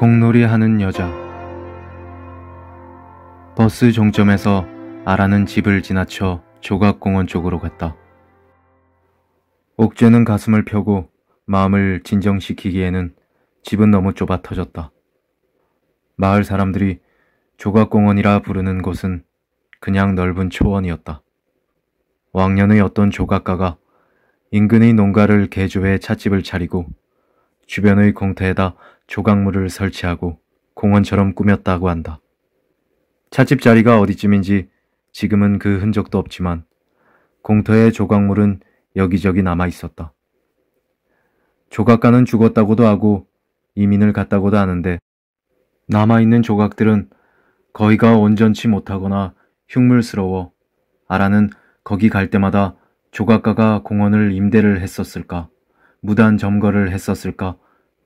공놀이 하는 여자. 버스 종점에서 아라는 집을 지나쳐 조각공원 쪽으로 갔다. 옥죄는 가슴을 펴고 마음을 진정시키기에는 집은 너무 좁아 터졌다. 마을 사람들이 조각공원이라 부르는 곳은 그냥 넓은 초원이었다. 왕년의 어떤 조각가가 인근의 농가를 개조해 찻집을 차리고 주변의 공터에다 조각물을 설치하고 공원처럼 꾸몄다고 한다. 찻집 자리가 어디쯤인지 지금은 그 흔적도 없지만 공터의 조각물은 여기저기 남아 있었다. 조각가는 죽었다고도 하고 이민을 갔다고도 하는데 남아있는 조각들은 거의가 온전치 못하거나 흉물스러워 아라는 거기 갈 때마다 조각가가 공원을 임대를 했었을까, 무단 점거를 했었을까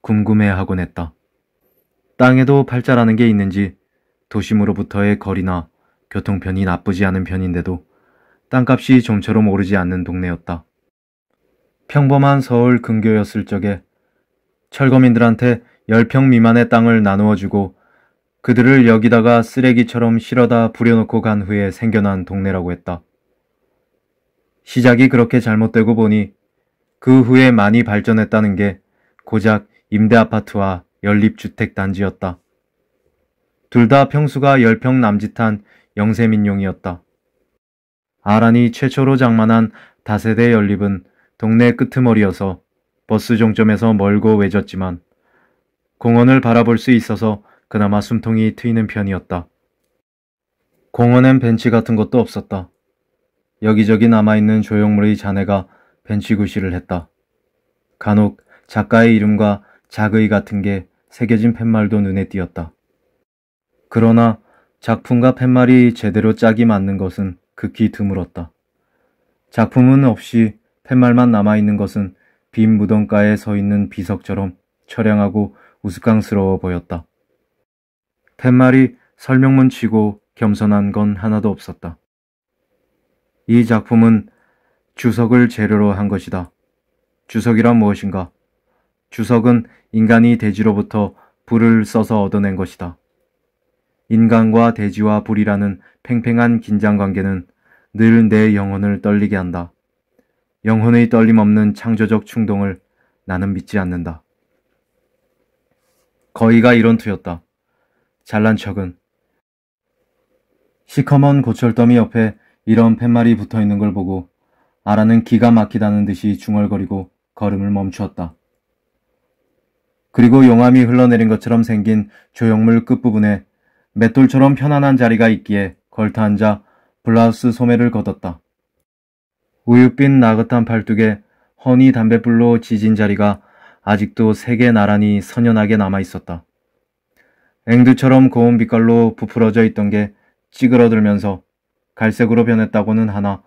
궁금해하곤 했다. 땅에도 팔자라는 게 있는지 도심으로부터의 거리나 교통편이 나쁘지 않은 편인데도 땅값이 좀처럼 오르지 않는 동네였다. 평범한 서울 근교였을 적에 철거민들한테 10평 미만의 땅을 나누어주고 그들을 여기다가 쓰레기처럼 실어다 부려놓고 간 후에 생겨난 동네라고 했다. 시작이 그렇게 잘못되고 보니 그 후에 많이 발전했다는 게 고작 임대아파트와 연립주택단지였다. 둘 다 평수가 10평 남짓한 영세민용이었다. 아란이 최초로 장만한 다세대 연립은 동네 끄트머리여서 버스 종점에서 멀고 외졌지만 공원을 바라볼 수 있어서 그나마 숨통이 트이는 편이었다. 공원엔 벤치 같은 것도 없었다. 여기저기 남아있는 조형물의 잔해가 벤치 구실을 했다. 간혹 작가의 이름과 작의 같은 게 새겨진 팻말도 눈에 띄었다. 그러나 작품과 팻말이 제대로 짝이 맞는 것은 극히 드물었다. 작품은 없이 팻말만 남아있는 것은 빈 무덤가에 서 있는 비석처럼 처량하고 우스꽝스러워 보였다. 팻말이 설명문 치고 겸손한 건 하나도 없었다. 이 작품은 주석을 재료로 한 것이다. 주석이란 무엇인가? 주석은 인간이 대지로부터 불을 써서 얻어낸 것이다. 인간과 대지와 불이라는 팽팽한 긴장관계는 늘 내 영혼을 떨리게 한다. 영혼의 떨림 없는 창조적 충동을 나는 믿지 않는다. 거의가 이런 투였다. 잘난 척은 시커먼 고철더미 옆에 이런 팻말이 붙어 있는 걸 보고 아라는 기가 막히다는 듯이 중얼거리고 걸음을 멈추었다. 그리고 용암이 흘러내린 것처럼 생긴 조형물 끝부분에 맷돌처럼 편안한 자리가 있기에 걸터앉아 블라우스 소매를 걷었다. 우유빛 나긋한 팔뚝에 허니 담뱃불로 지진 자리가 아직도 세의 나란히 선연하게 남아있었다. 앵두처럼 고운 빛깔로 부풀어져 있던 게 찌그러들면서 갈색으로 변했다고는 하나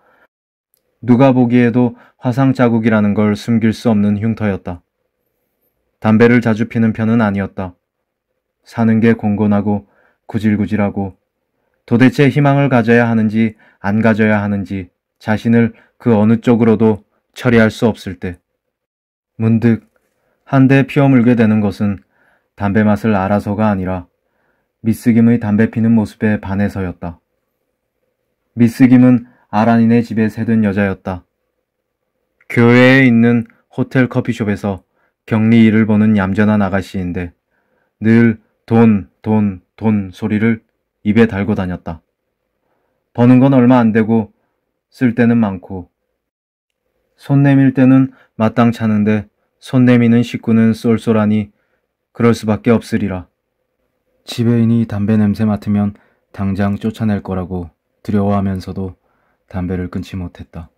누가 보기에도 화상 자국이라는 걸 숨길 수 없는 흉터였다. 담배를 자주 피는 편은 아니었다. 사는 게곤곤하고 구질구질하고 도대체 희망을 가져야 하는지 안 가져야 하는지 자신을 그 어느 쪽으로도 처리할 수 없을 때 문득 한 대 피어 물게 되는 것은 담배 맛을 알아서가 아니라 미스김의 담배 피는 모습에 반해서였다. 미스김은 아란인의 집에 새든 여자였다. 교회에 있는 호텔 커피숍에서 격리 일을 보는 얌전한 아가씨인데 늘 돈, 돈, 돈 소리를 입에 달고 다녔다. 버는 건 얼마 안 되고 쓸 때는 많고 손 내밀 때는 마땅찮은데 손 내미는 식구는 쏠쏠하니 그럴 수밖에 없으리라. 지배인이 담배 냄새 맡으면 당장 쫓아낼 거라고 두려워하면서도 담배를 끊지 못했다.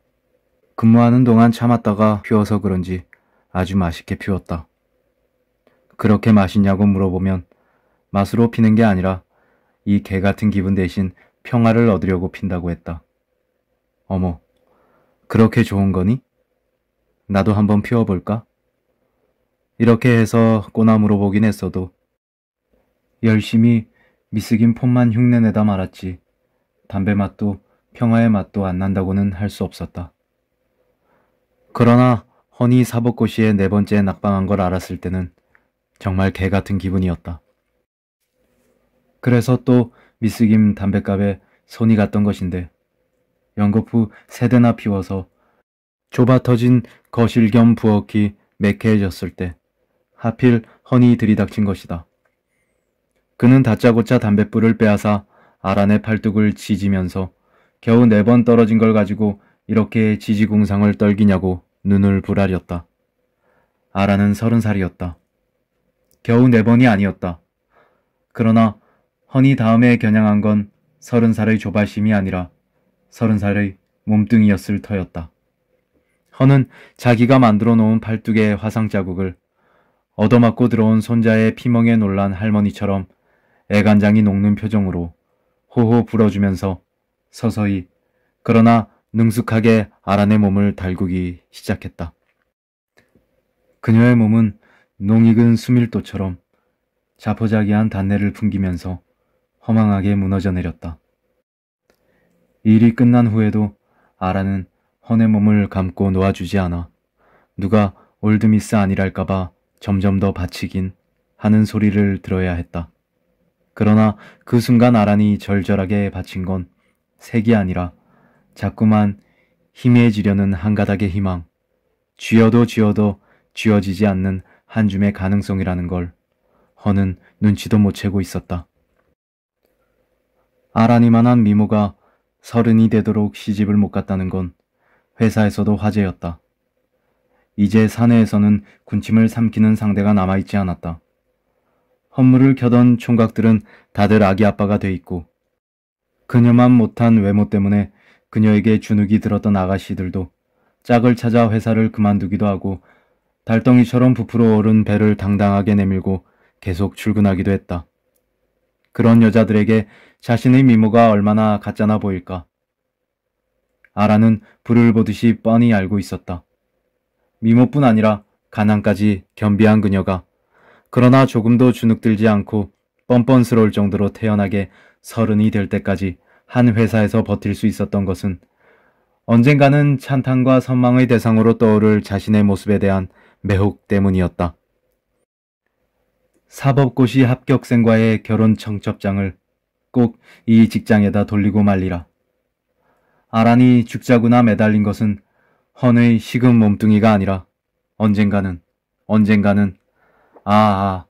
근무하는 동안 참았다가 휘어서 그런지 아주 맛있게 피웠다. 그렇게 맛있냐고 물어보면 맛으로 피는 게 아니라 이 개 같은 기분 대신 평화를 얻으려고 핀다고 했다. 어머, 그렇게 좋은 거니? 나도 한번 피워볼까? 이렇게 해서 꼬나물어 보긴 했어도 열심히 미스긴 폼만 흉내내다 말았지 담배 맛도 평화의 맛도 안 난다고는 할 수 없었다. 그러나 허니 사복고시에네 번째 낙방한 걸 알았을 때는 정말 개 같은 기분이었다. 그래서 또 미스김 담배갑에 손이 갔던 것인데 연거푸 세 대나 피워서 좁아 터진 거실 겸 부엌이 매캐해졌을 때 하필 허니 들이닥친 것이다. 그는 다짜고짜 담뱃불을 빼앗아 아란의 팔뚝을 지지면서 겨우 네 번 떨어진 걸 가지고 이렇게 지지공상을 떨기냐고 눈을 부라렸다. 아라는 서른 살이었다. 겨우 네 번이 아니었다. 그러나 허니 다음에 겨냥한 건 서른 살의 조바심이 아니라 서른 살의 몸뚱이였을 터였다. 허는 자기가 만들어 놓은 팔뚝의 화상 자국을 얻어맞고 들어온 손자의 피멍에 놀란 할머니처럼 애간장이 녹는 표정으로 호호 불어주면서 서서히 그러나 능숙하게 아란의 몸을 달구기 시작했다. 그녀의 몸은 농익은 수밀도처럼 자포자기한 단내를 풍기면서 허망하게 무너져 내렸다. 일이 끝난 후에도 아란은 헌의 몸을 감고 놓아주지 않아 누가 올드미스 아니랄까봐 점점 더 바치긴 하는 소리를 들어야 했다. 그러나 그 순간 아란이 절절하게 바친 건 색이 아니라 자꾸만 희미해지려는 한가닥의 희망, 쥐어도 쥐어도 쥐어지지 않는 한 줌의 가능성이라는 걸 허는 눈치도 못 채고 있었다. 아라니만한 미모가 서른이 되도록 시집을 못 갔다는 건 회사에서도 화제였다. 이제 사내에서는 군침을 삼키는 상대가 남아있지 않았다. 헌물을 켜던 총각들은 다들 아기 아빠가 돼 있고 그녀만 못한 외모 때문에 그녀에게 주눅이 들었던 아가씨들도 짝을 찾아 회사를 그만두기도 하고 달덩이처럼 부풀어 오른 배를 당당하게 내밀고 계속 출근하기도 했다. 그런 여자들에게 자신의 미모가 얼마나 가짜나 보일까. 아라는 불을 보듯이 뻔히 알고 있었다. 미모뿐 아니라 가난까지 겸비한 그녀가 그러나 조금도 주눅들지 않고 뻔뻔스러울 정도로 태연하게 서른이 될 때까지 한 회사에서 버틸 수 있었던 것은 언젠가는 찬탄과 선망의 대상으로 떠오를 자신의 모습에 대한 매혹 때문이었다. 사법고시 합격생과의 결혼 청첩장을 꼭 이 직장에다 돌리고 말리라. 아란이 죽자구나 매달린 것은 헌의 식은 몸뚱이가 아니라 언젠가는 언젠가는 아, 아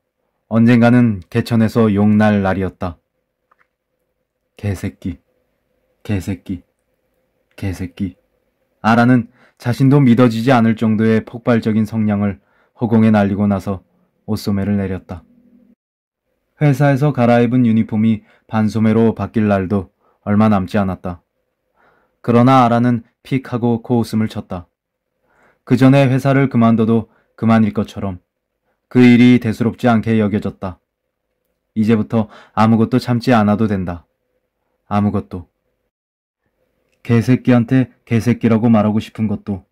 언젠가는 개천에서 용날 날이었다. 개새끼. 개새끼, 개새끼. 아라는 자신도 믿어지지 않을 정도의 폭발적인 성량을 허공에 날리고 나서 옷소매를 내렸다. 회사에서 갈아입은 유니폼이 반소매로 바뀔 날도 얼마 남지 않았다. 그러나 아라는 픽하고 코웃음을 쳤다. 그 전에 회사를 그만둬도 그만일 것처럼 그 일이 대수롭지 않게 여겨졌다. 이제부터 아무것도 참지 않아도 된다. 아무것도. 개새끼한테 개새끼라고 말하고 싶은 것도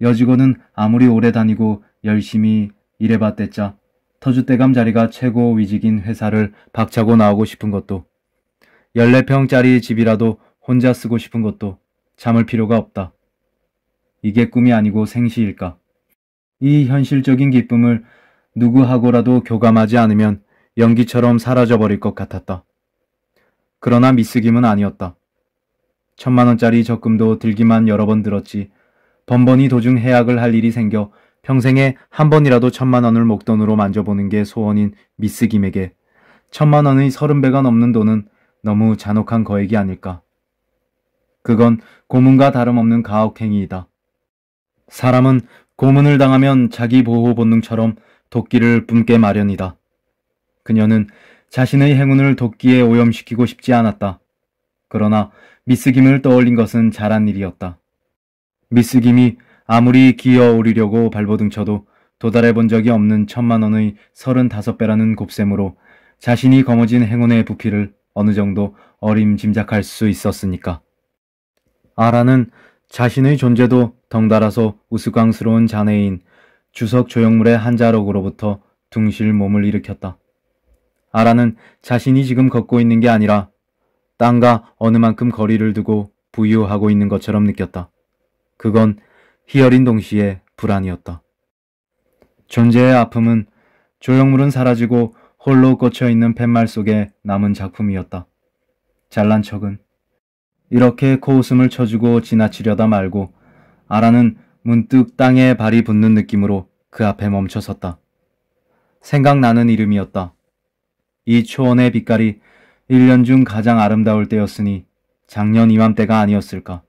여직원은 아무리 오래 다니고 열심히 일해봤댔자 터줏대감 자리가 최고 위직인 회사를 박차고 나오고 싶은 것도 14평짜리 집이라도 혼자 쓰고 싶은 것도 참을 필요가 없다. 이게 꿈이 아니고 생시일까. 이 현실적인 기쁨을 누구하고라도 교감하지 않으면 연기처럼 사라져버릴 것 같았다. 그러나 미스김은 아니었다. 천만 원짜리 적금도 들기만 여러 번 들었지. 번번이 도중 해약을 할 일이 생겨 평생에 한 번이라도 천만 원을 목돈으로 만져보는 게 소원인 미스 김에게 천만 원의 서른 배가 넘는 돈은 너무 잔혹한 거액이 아닐까. 그건 고문과 다름없는 가혹행위이다. 사람은 고문을 당하면 자기 보호 본능처럼 도끼를 뿜게 마련이다. 그녀는 자신의 행운을 도끼에 오염시키고 싶지 않았다. 그러나 미스김을 떠올린 것은 잘한 일이었다. 미스김이 아무리 기어오르려고 발버둥 쳐도 도달해 본 적이 없는 천만 원의 35배라는 곱셈으로 자신이 거머쥔 행운의 부피를 어느 정도 어림짐작할 수 있었으니까. 아라는 자신의 존재도 덩달아서 우스꽝스러운 자네인 주석 조형물의 한 자록으로부터 둥실 몸을 일으켰다. 아라는 자신이 지금 걷고 있는 게 아니라 땅과 어느 만큼 거리를 두고 부유하고 있는 것처럼 느꼈다. 그건 희열인 동시에 불안이었다. 존재의 아픔은 조형물은 사라지고 홀로 꽂혀 있는 팻말 속에 남은 작품이었다. 잘난 척은 이렇게 코웃음을 쳐주고 지나치려다 말고 아라는 문득 땅에 발이 붙는 느낌으로 그 앞에 멈춰섰다. 생각나는 이름이었다. 이 초원의 빛깔이 1년 중 가장 아름다울 때였으니 작년 이맘때가 아니었을까.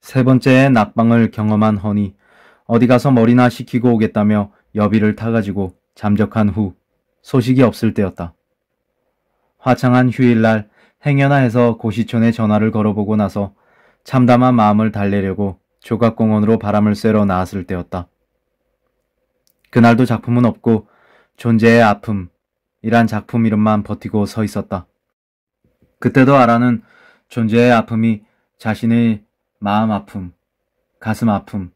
세 번째의 낙방을 경험한 허니 어디 가서 머리나 식히고 오겠다며 여비를 타가지고 잠적한 후 소식이 없을 때였다. 화창한 휴일날 행여나 해서 고시촌에 전화를 걸어보고 나서 참담한 마음을 달래려고 조각공원으로 바람을 쐬러 나왔을 때였다. 그날도 작품은 없고 존재의 아픔이란 작품 이름만 버티고 서 있었다. 그때도 아라는 존재의 아픔이 자신의 마음 아픔, 가슴 아픔,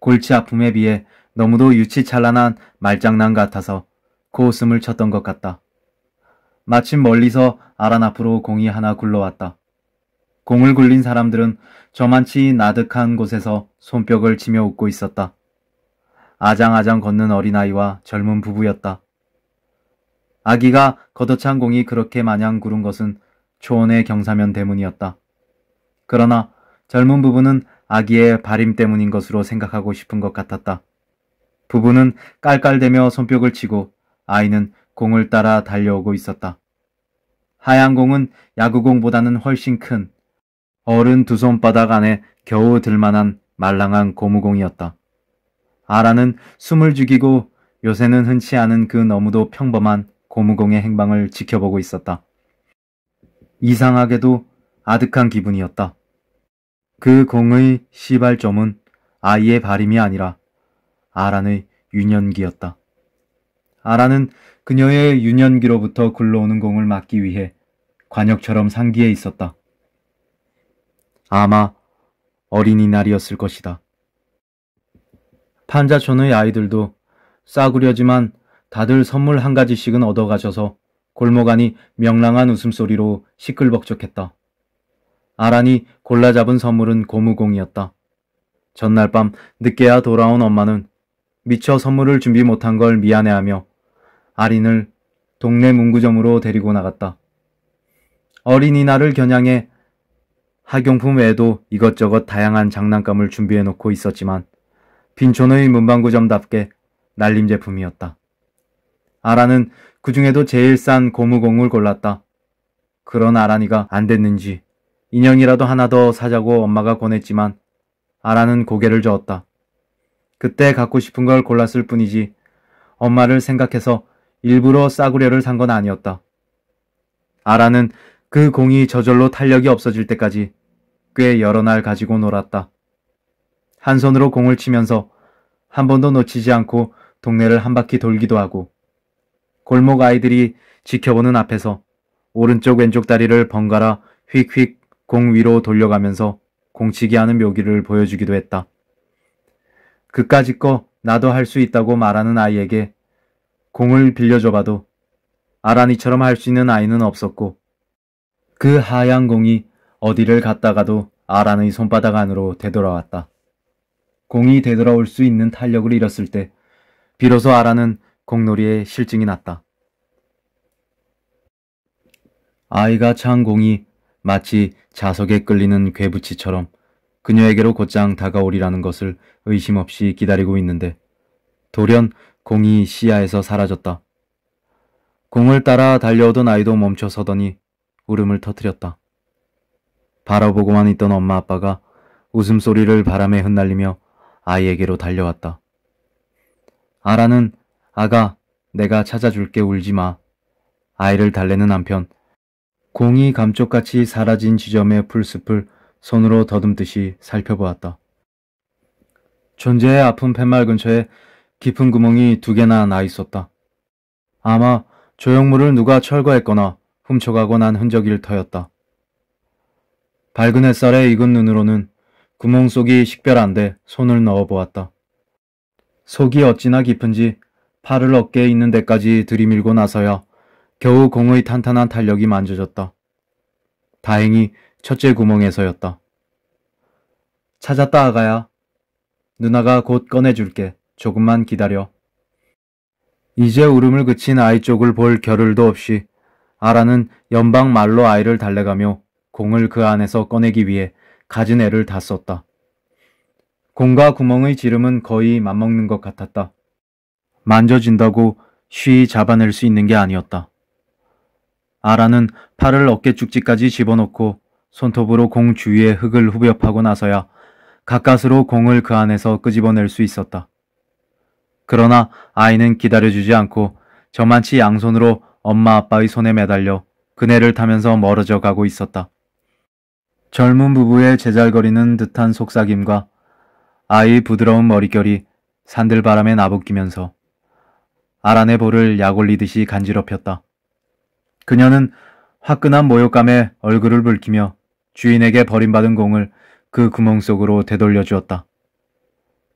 골치 아픔에 비해 너무도 유치찬란한 말장난 같아서 고웃음을 그 쳤던 것 같다. 마침 멀리서 아란 앞으로 공이 하나 굴러왔다. 공을 굴린 사람들은 저만치 나득한 곳에서 손뼉을 치며 웃고 있었다. 아장아장 걷는 어린아이와 젊은 부부였다. 아기가 걷어찬 공이 그렇게 마냥 구른 것은 초원의 경사면 대문이었다. 그러나 젊은 부부는 아기의 발임 때문인 것으로 생각하고 싶은 것 같았다. 부부는 깔깔대며 손뼉을 치고 아이는 공을 따라 달려오고 있었다. 하얀 공은 야구공보다는 훨씬 큰 어른 두 손바닥 안에 겨우 들만한 말랑한 고무공이었다. 아라는 숨을 죽이고 요새는 흔치 않은 그 너무도 평범한 고무공의 행방을 지켜보고 있었다. 이상하게도 아득한 기분이었다. 그 공의 시발점은 아이의 발임이 아니라 아란의 유년기였다. 아란은 그녀의 유년기로부터 굴러오는 공을 막기 위해 관역처럼 상기에 있었다. 아마 어린이날이었을 것이다. 판자촌의 아이들도 싸구려지만 다들 선물 한 가지씩은 얻어가셔서 골목 안이 명랑한 웃음소리로 시끌벅적했다. 아란이 골라 잡은 선물은 고무공이었다. 전날 밤 늦게야 돌아온 엄마는 미처 선물을 준비 못한 걸 미안해하며 아린을 동네 문구점으로 데리고 나갔다. 어린이날을 겨냥해 학용품 외에도 이것저것 다양한 장난감을 준비해놓고 있었지만 빈촌의 문방구점답게 날림 제품이었다. 아라는 그 중에도 제일 싼 고무공을 골랐다. 그런 아란이가 안 됐는지 인형이라도 하나 더 사자고 엄마가 권했지만 아라는 고개를 저었다. 그때 갖고 싶은 걸 골랐을 뿐이지 엄마를 생각해서 일부러 싸구려를 산 건 아니었다. 아라는 그 공이 저절로 탄력이 없어질 때까지 꽤 여러 날 가지고 놀았다. 한 손으로 공을 치면서 한 번도 놓치지 않고 동네를 한 바퀴 돌기도 하고 골목 아이들이 지켜보는 앞에서 오른쪽 왼쪽 다리를 번갈아 휙휙 공 위로 돌려가면서 공치기 하는 묘기를 보여주기도 했다. 그까짓 거 나도 할 수 있다고 말하는 아이에게 공을 빌려줘봐도 아란이처럼 할 수 있는 아이는 없었고 그 하얀 공이 어디를 갔다가도 아란의 손바닥 안으로 되돌아왔다. 공이 되돌아올 수 있는 탄력을 잃었을 때 비로소 아란은 공놀이에 실증이 났다. 아이가 찬 공이 마치 자석에 끌리는 괴부치처럼 그녀에게로 곧장 다가오리라는 것을 의심 없이 기다리고 있는데 돌연 공이 시야에서 사라졌다. 공을 따라 달려오던 아이도 멈춰 서더니 울음을 터뜨렸다. 바라보고만 있던 엄마 아빠가 웃음소리를 바람에 흩날리며 아이에게로 달려왔다. 아라는 아가, 내가 찾아줄게 울지 마. 아이를 달래는 한편 공이 감쪽같이 사라진 지점의 풀숲을 손으로 더듬듯이 살펴보았다. 존재의 아픈 팻말 근처에 깊은 구멍이 두 개나 나 있었다. 아마 조형물을 누가 철거했거나 훔쳐가고 난 흔적일 터였다. 밝은 햇살에 익은 눈으로는 구멍 속이 식별한데 손을 넣어 보았다. 속이 어찌나 깊은지 팔을 어깨에 있는 데까지 들이밀고 나서야 겨우 공의 탄탄한 탄력이 만져졌다. 다행히 첫째 구멍에서였다. 찾았다 아가야. 누나가 곧 꺼내줄게. 조금만 기다려. 이제 울음을 그친 아이 쪽을 볼 겨를도 없이 아라는 연방 말로 아이를 달래가며 공을 그 안에서 꺼내기 위해 가진 애를 다 썼다. 공과 구멍의 지름은 거의 맞먹는 것 같았다. 만져진다고 쉬이 잡아낼 수 있는 게 아니었다. 아라는 팔을 어깨쪽지까지 집어넣고 손톱으로 공주위에 흙을 후벼파고 나서야 가까스로 공을 그 안에서 끄집어낼 수 있었다. 그러나 아이는 기다려주지 않고 저만치 양손으로 엄마 아빠의 손에 매달려 그네를 타면서 멀어져 가고 있었다. 젊은 부부의 제잘거리는 듯한 속삭임과 아이의 부드러운 머릿결이 산들바람에 나부끼면서 아라네보를 약올리듯이 간지럽혔다. 그녀는 화끈한 모욕감에 얼굴을 붉히며 주인에게 버림받은 공을 그 구멍 속으로 되돌려 주었다.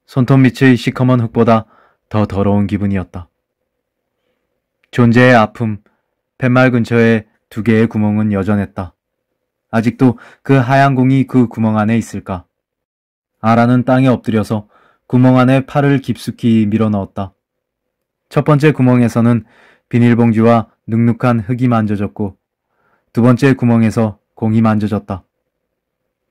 손톱 밑의 시커먼 흙보다 더 더러운 기분이었다. 존재의 아픔, 팻말 근처에 두 개의 구멍은 여전했다. 아직도 그 하얀 공이 그 구멍 안에 있을까? 아라는 땅에 엎드려서 구멍 안에 팔을 깊숙이 밀어 넣었다. 첫 번째 구멍에서는 비닐봉지와 눅눅한 흙이 만져졌고 두 번째 구멍에서 공이 만져졌다.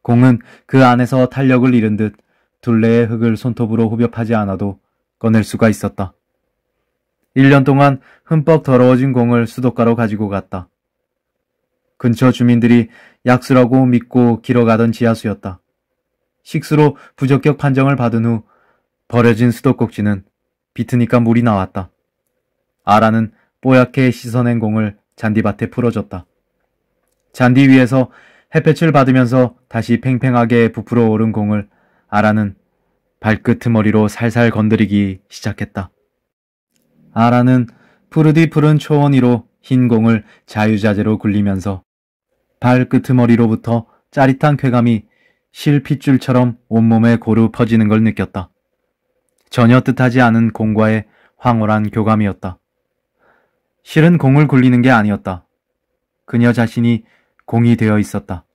공은 그 안에서 탄력을 잃은 듯 둘레의 흙을 손톱으로 후벼파지 않아도 꺼낼 수가 있었다. 1년 동안 흠뻑 더러워진 공을 수도가로 가지고 갔다. 근처 주민들이 약수라고 믿고 길어가던 지하수였다. 식수로 부적격 판정을 받은 후 버려진 수도꼭지는 비트니까 물이 나왔다. 아라는 뽀얗게 씻어낸 공을 잔디밭에 풀어줬다. 잔디 위에서 햇볕을 받으면서 다시 팽팽하게 부풀어 오른 공을 아라는 발끝트머리로 살살 건드리기 시작했다. 아라는 푸르디 푸른 초원이로 흰 공을 자유자재로 굴리면서 발끝트머리로부터 짜릿한 쾌감이 실핏줄처럼 온몸에 고루 퍼지는 걸 느꼈다. 전혀 뜻하지 않은 공과의 황홀한 교감이었다. 실은 공을 굴리는 게 아니었다. 그녀 자신이 공이 되어 있었다.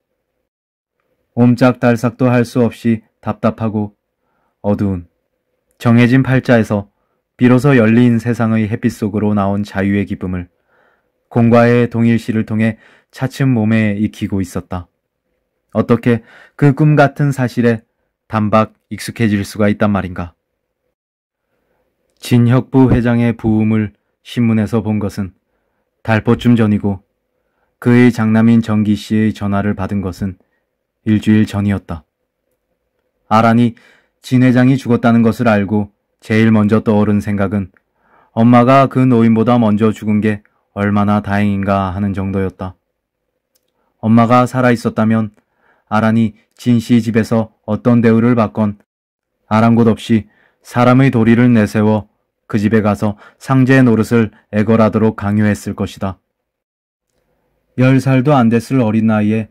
옴짝달싹도 할 수 없이 답답하고 어두운 정해진 팔자에서 비로소 열린 세상의 햇빛 속으로 나온 자유의 기쁨을 공과의 동일시를 통해 차츰 몸에 익히고 있었다. 어떻게 그 꿈 같은 사실에 단박 익숙해질 수가 있단 말인가. 진혁부 회장의 부음을 신문에서 본 것은 달포쯤 전이고 그의 장남인 정기 씨의 전화를 받은 것은 일주일 전이었다. 아란이 진 회장이 죽었다는 것을 알고 제일 먼저 떠오른 생각은 엄마가 그 노인보다 먼저 죽은 게 얼마나 다행인가 하는 정도였다. 엄마가 살아있었다면 아란이 진 씨 집에서 어떤 대우를 받건 아랑곳 없이 사람의 도리를 내세워 그 집에 가서 상제의 노릇을 애걸하도록 강요했을 것이다. 열 살도 안 됐을 어린 나이에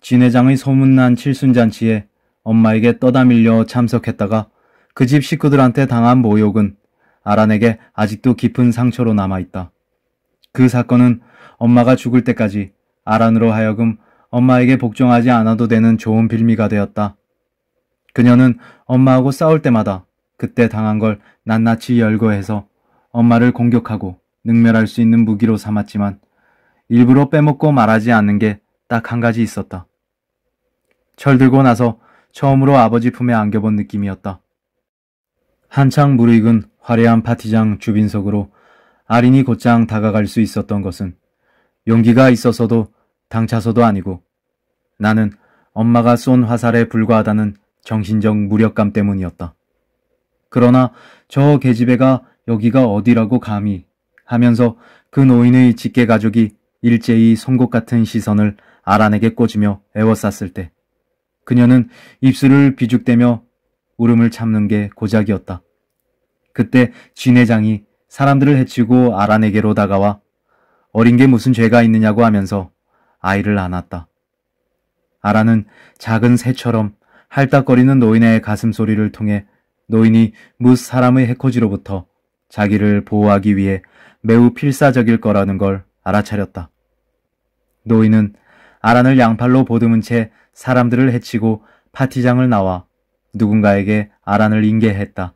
진회장의 소문난 칠순잔치에 엄마에게 떠다 밀려 참석했다가 그 집 식구들한테 당한 모욕은 아란에게 아직도 깊은 상처로 남아있다. 그 사건은 엄마가 죽을 때까지 아란으로 하여금 엄마에게 복종하지 않아도 되는 좋은 빌미가 되었다. 그녀는 엄마하고 싸울 때마다 그때 당한 걸 낱낱이 열거해서 엄마를 공격하고 능멸할 수 있는 무기로 삼았지만 일부러 빼먹고 말하지 않는 게 딱 한 가지 있었다. 철들고 나서 처음으로 아버지 품에 안겨본 느낌이었다. 한창 무익은 르 화려한 파티장 주빈석으로 아린이 곧장 다가갈 수 있었던 것은 용기가 있어서도 당차서도 아니고 나는 엄마가 쏜 화살에 불과하다는 정신적 무력감 때문이었다. 그러나 저 계집애가 여기가 어디라고 감히 하면서 그 노인의 직계 가족이 일제히 송곳 같은 시선을 아란에게 꽂으며 애워쌌을 때 그녀는 입술을 비죽대며 울음을 참는 게 고작이었다. 그때 진회장이 사람들을 해치고 아란에게로 다가와 어린 게 무슨 죄가 있느냐고 하면서 아이를 안았다. 아라는 작은 새처럼 할딱거리는 노인의 가슴소리를 통해 노인이 무 사람의 해코지로부터 자기를 보호하기 위해 매우 필사적일 거라는 걸 알아차렸다. 노인은 아란을 양팔로 보듬은 채 사람들을 해치고 파티장을 나와 누군가에게 아란을 인계했다.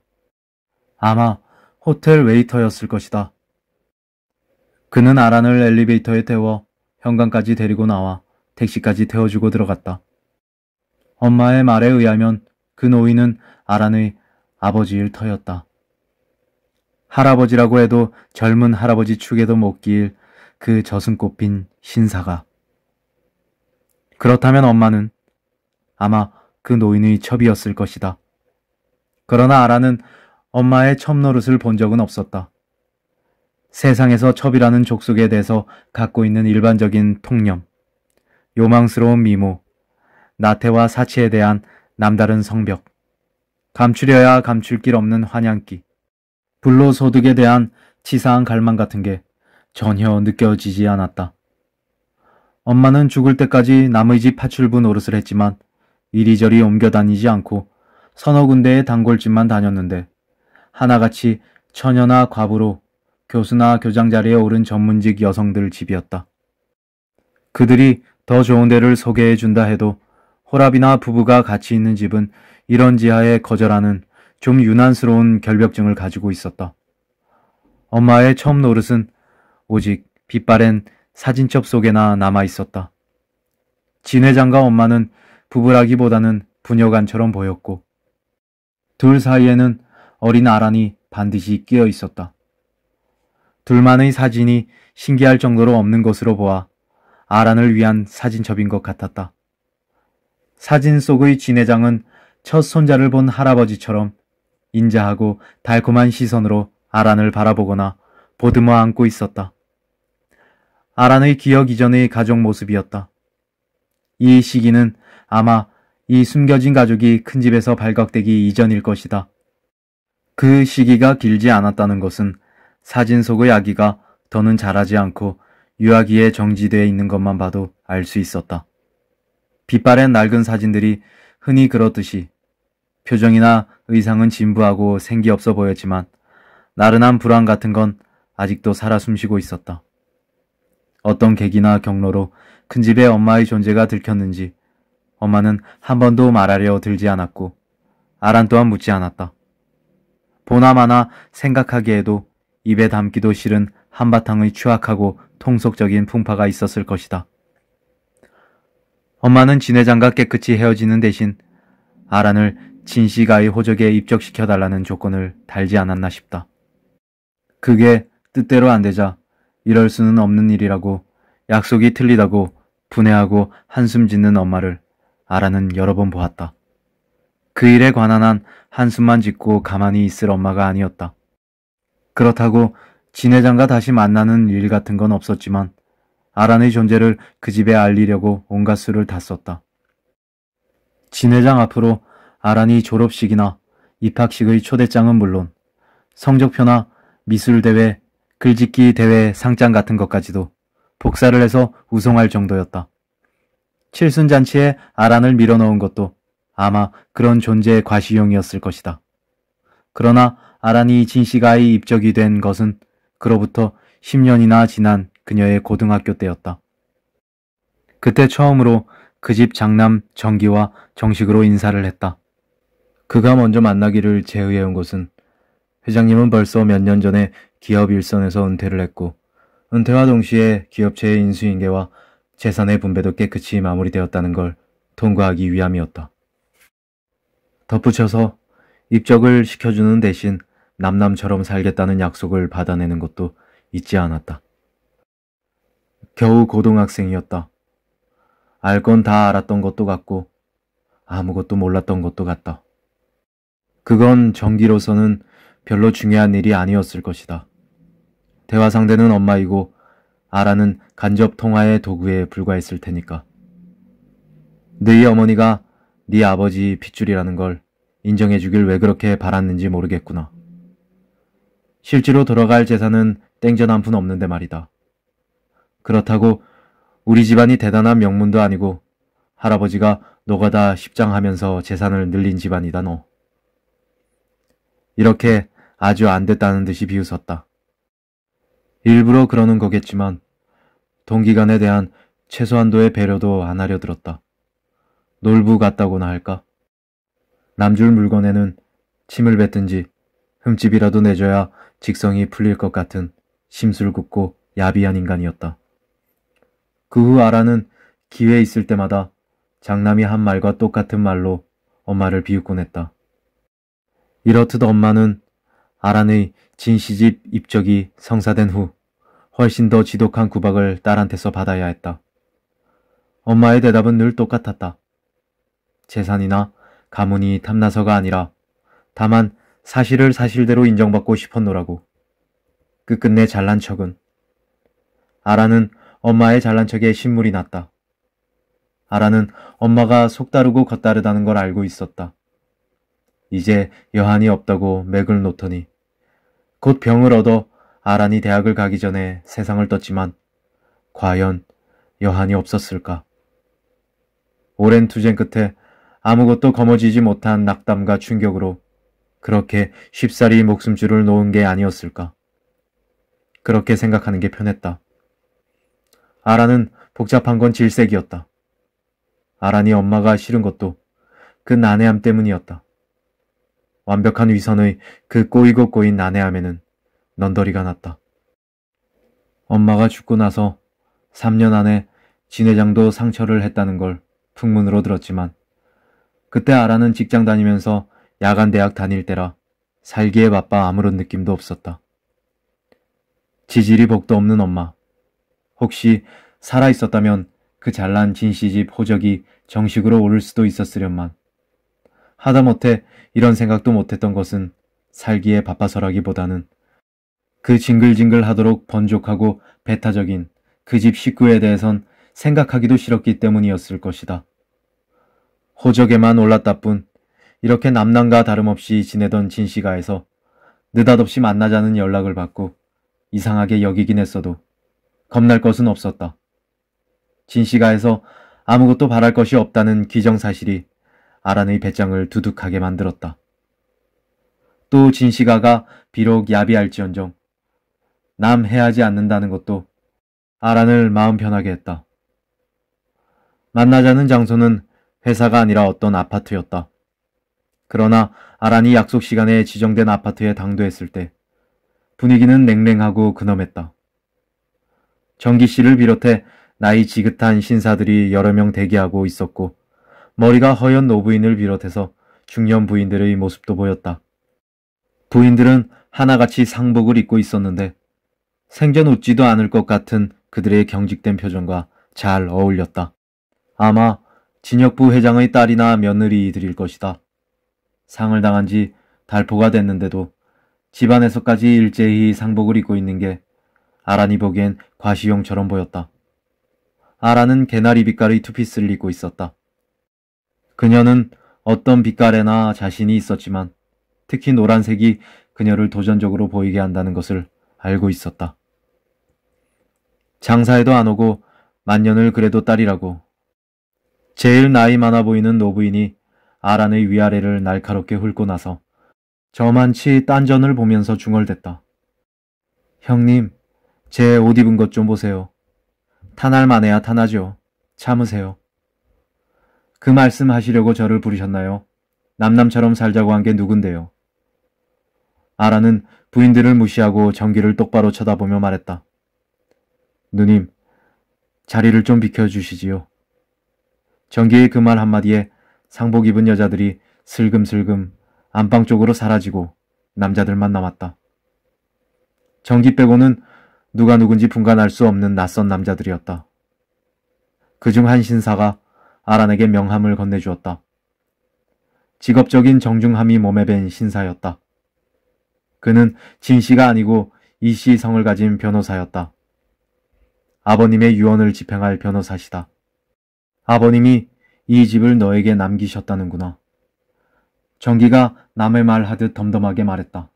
아마 호텔 웨이터였을 것이다. 그는 아란을 엘리베이터에 태워 현관까지 데리고 나와 택시까지 태워주고 들어갔다. 엄마의 말에 의하면 그 노인은 아란의 아버지 일터였다. 할아버지라고 해도 젊은 할아버지 축에도 못 기일 그 저승꽃 핀 신사가. 그렇다면 엄마는 아마 그 노인의 첩이었을 것이다. 그러나 아라는 엄마의 첩노릇을 본 적은 없었다. 세상에서 첩이라는 족속에 대해서 갖고 있는 일반적인 통념, 요망스러운 미모, 나태와 사치에 대한 남다른 성벽, 감추려야 감출 길 없는 환향기, 불로소득에 대한 치사한 갈망 같은 게 전혀 느껴지지 않았다. 엄마는 죽을 때까지 남의 집 파출부 노릇을 했지만 이리저리 옮겨 다니지 않고 서너 군데의 단골집만 다녔는데 하나같이 처녀나 과부로 교수나 교장 자리에 오른 전문직 여성들 집이었다. 그들이 더 좋은 데를 소개해 준다 해도 호랍이나 부부가 같이 있는 집은 이런 지하에 거절하는 좀 유난스러운 결벽증을 가지고 있었다. 엄마의 처음 노릇은 오직 빛바랜 사진첩 속에나 남아 있었다. 진회장과 엄마는 부부라기보다는 부녀간처럼 보였고 둘 사이에는 어린 아란이 반드시 끼어 있었다. 둘만의 사진이 신기할 정도로 없는 것으로 보아 아란을 위한 사진첩인 것 같았다. 사진 속의 진회장은 첫 손자를 본 할아버지처럼 인자하고 달콤한 시선으로 아란을 바라보거나 보듬어 안고 있었다. 아란의 기억 이전의 가족 모습이었다. 이 시기는 아마 이 숨겨진 가족이 큰 집에서 발각되기 이전일 것이다. 그 시기가 길지 않았다는 것은 사진 속의 아기가 더는 자라지 않고 유아기에 정지되어 있는 것만 봐도 알 수 있었다. 빛바랜 낡은 사진들이 흔히 그렇듯이 표정이나 의상은 진부하고 생기 없어 보였지만 나른한 불안 같은 건 아직도 살아 숨쉬고 있었다. 어떤 계기나 경로로 큰 집에 엄마의 존재가 들켰는지 엄마는 한 번도 말하려 들지 않았고 아란 또한 묻지 않았다. 보나마나 생각하기에도 입에 담기도 싫은 한바탕의 추악하고 통속적인 풍파가 있었을 것이다. 엄마는 진내장과 깨끗이 헤어지는 대신 아란을 진씨가의 호적에 입적시켜달라는 조건을 달지 않았나 싶다. 그게 뜻대로 안 되자 이럴 수는 없는 일이라고 약속이 틀리다고 분해하고 한숨 짓는 엄마를 아라는 여러 번 보았다. 그 일에 관한 한 한숨만 짓고 가만히 있을 엄마가 아니었다. 그렇다고 진회장과 다시 만나는 일 같은 건 없었지만 아란의 존재를 그 집에 알리려고 온갖 수를 다 썼다. 진회장 앞으로 아란이 졸업식이나 입학식의 초대장은 물론 성적표나 미술대회, 글짓기 대회 상장 같은 것까지도 복사를 해서 우송할 정도였다. 칠순잔치에 아란을 밀어넣은 것도 아마 그런 존재의 과시용이었을 것이다. 그러나 아란이 진시가의 입적이 된 것은 그로부터 10년이나 지난 그녀의 고등학교 때였다. 그때 처음으로 그 집 장남 정기와 정식으로 인사를 했다. 그가 먼저 만나기를 제의해온 것은 회장님은 벌써 몇 년 전에 기업 일선에서 은퇴를 했고 은퇴와 동시에 기업체의 인수인계와 재산의 분배도 깨끗이 마무리되었다는 걸 통과하기 위함이었다. 덧붙여서 입적을 시켜주는 대신 남남처럼 살겠다는 약속을 받아내는 것도 잊지 않았다. 겨우 고등학생이었다. 알 건 다 알았던 것도 같고 아무것도 몰랐던 것도 같다. 그건 정기로서는 별로 중요한 일이 아니었을 것이다. 대화 상대는 엄마이고 아라는 간접 통화의 도구에 불과했을 테니까. 너희 네 어머니가 네 아버지 핏줄이라는 걸 인정해 주길 왜 그렇게 바랐는지 모르겠구나. 실제로 돌아갈 재산은 땡전 한 푼 없는데 말이다. 그렇다고 우리 집안이 대단한 명문도 아니고 할아버지가 노가다 십장하면서 재산을 늘린 집안이다 너. 이렇게 아주 안 됐다는 듯이 비웃었다. 일부러 그러는 거겠지만 동기간에 대한 최소한도의 배려도 안 하려 들었다. 놀부 같다고나 할까? 남줄 물건에는 침을 뱉든지 흠집이라도 내줘야 직성이 풀릴 것 같은 심술 궂고 야비한 인간이었다. 그 후 아라는 기회 있을 때마다 장남이 한 말과 똑같은 말로 엄마를 비웃곤 했다. 이렇듯 엄마는 아란의 진시집 입적이 성사된 후 훨씬 더 지독한 구박을 딸한테서 받아야 했다. 엄마의 대답은 늘 똑같았다. 재산이나 가문이 탐나서가 아니라 다만 사실을 사실대로 인정받고 싶었노라고. 끝끝내 잘난 척은. 아라는 엄마의 잘난 척에 신물이 났다. 아라는 엄마가 속다르고 겉다르다는 걸 알고 있었다. 이제 여한이 없다고 맥을 놓더니 곧 병을 얻어 아란이 대학을 가기 전에 세상을 떴지만 과연 여한이 없었을까? 오랜 투쟁 끝에 아무것도 거머쥐지 못한 낙담과 충격으로 그렇게 쉽사리 목숨줄을 놓은 게 아니었을까? 그렇게 생각하는 게 편했다. 아란은 복잡한 건 질색이었다. 아란이 엄마가 싫은 것도 그 난해함 때문이었다. 완벽한 위선의 그 꼬이고 꼬인 난해함에는 넌더리가 났다. 엄마가 죽고 나서 3년 안에 진 회장도 상처를 했다는 걸 풍문으로 들었지만 그때 아라는 직장 다니면서 야간 대학 다닐 때라 살기에 바빠 아무런 느낌도 없었다. 지질이 복도 없는 엄마. 혹시 살아있었다면 그 잘난 진씨 집 호적이 정식으로 오를 수도 있었으련만 하다못해 이런 생각도 못했던 것은 살기에 바빠서라기보다는 그 징글징글하도록 번족하고 배타적인 그 집 식구에 대해선 생각하기도 싫었기 때문이었을 것이다. 호적에만 올랐다뿐 이렇게 남남과 다름없이 지내던 진씨가에서 느닷없이 만나자는 연락을 받고 이상하게 여기긴 했어도 겁날 것은 없었다. 진씨가에서 아무것도 바랄 것이 없다는 기정사실이 아란의 배짱을 두둑하게 만들었다. 또 진시가가 비록 야비할지언정 남 해하지 않는다는 것도 아란을 마음 편하게 했다. 만나자는 장소는 회사가 아니라 어떤 아파트였다. 그러나 아란이 약속 시간에 지정된 아파트에 당도했을 때 분위기는 냉랭하고 근엄했다. 정기 씨를 비롯해 나이 지긋한 신사들이 여러 명 대기하고 있었고 머리가 허연 노부인을 비롯해서 중년 부인들의 모습도 보였다. 부인들은 하나같이 상복을 입고 있었는데 생전 웃지도 않을 것 같은 그들의 경직된 표정과 잘 어울렸다. 아마 진혁부 회장의 딸이나 며느리들일 것이다. 상을 당한 지 달포가 됐는데도 집안에서까지 일제히 상복을 입고 있는 게 아란이 보기엔 과시용처럼 보였다. 아란은 개나리 빛깔의 투피스를 입고 있었다. 그녀는 어떤 빛깔에나 자신이 있었지만 특히 노란색이 그녀를 도전적으로 보이게 한다는 것을 알고 있었다. 장사에도 안 오고 만년을 그래도 딸이라고 제일 나이 많아 보이는 노부인이 아란의 위아래를 날카롭게 훑고 나서 저만치 딴전을 보면서 중얼댔다. 형님, 제 옷 입은 것 좀 보세요. 탄할 만해야 탄하죠. 참으세요. 그 말씀 하시려고 저를 부르셨나요? 남남처럼 살자고 한 게 누군데요? 아라는 부인들을 무시하고 전기를 똑바로 쳐다보며 말했다. 누님, 자리를 좀 비켜주시지요. 전기의 그 말 한마디에 상복 입은 여자들이 슬금슬금 안방 쪽으로 사라지고 남자들만 남았다. 전기 빼고는 누가 누군지 분간할 수 없는 낯선 남자들이었다. 그 중 한 신사가 아란에게 명함을 건네주었다. 직업적인 정중함이 몸에 밴 신사였다. 그는 진 씨가 아니고 이씨 성을 가진 변호사였다. 아버님의 유언을 집행할 변호사시다. 아버님이 이 집을 너에게 남기셨다는구나. 정기가 남의 말 하듯 덤덤하게 말했다.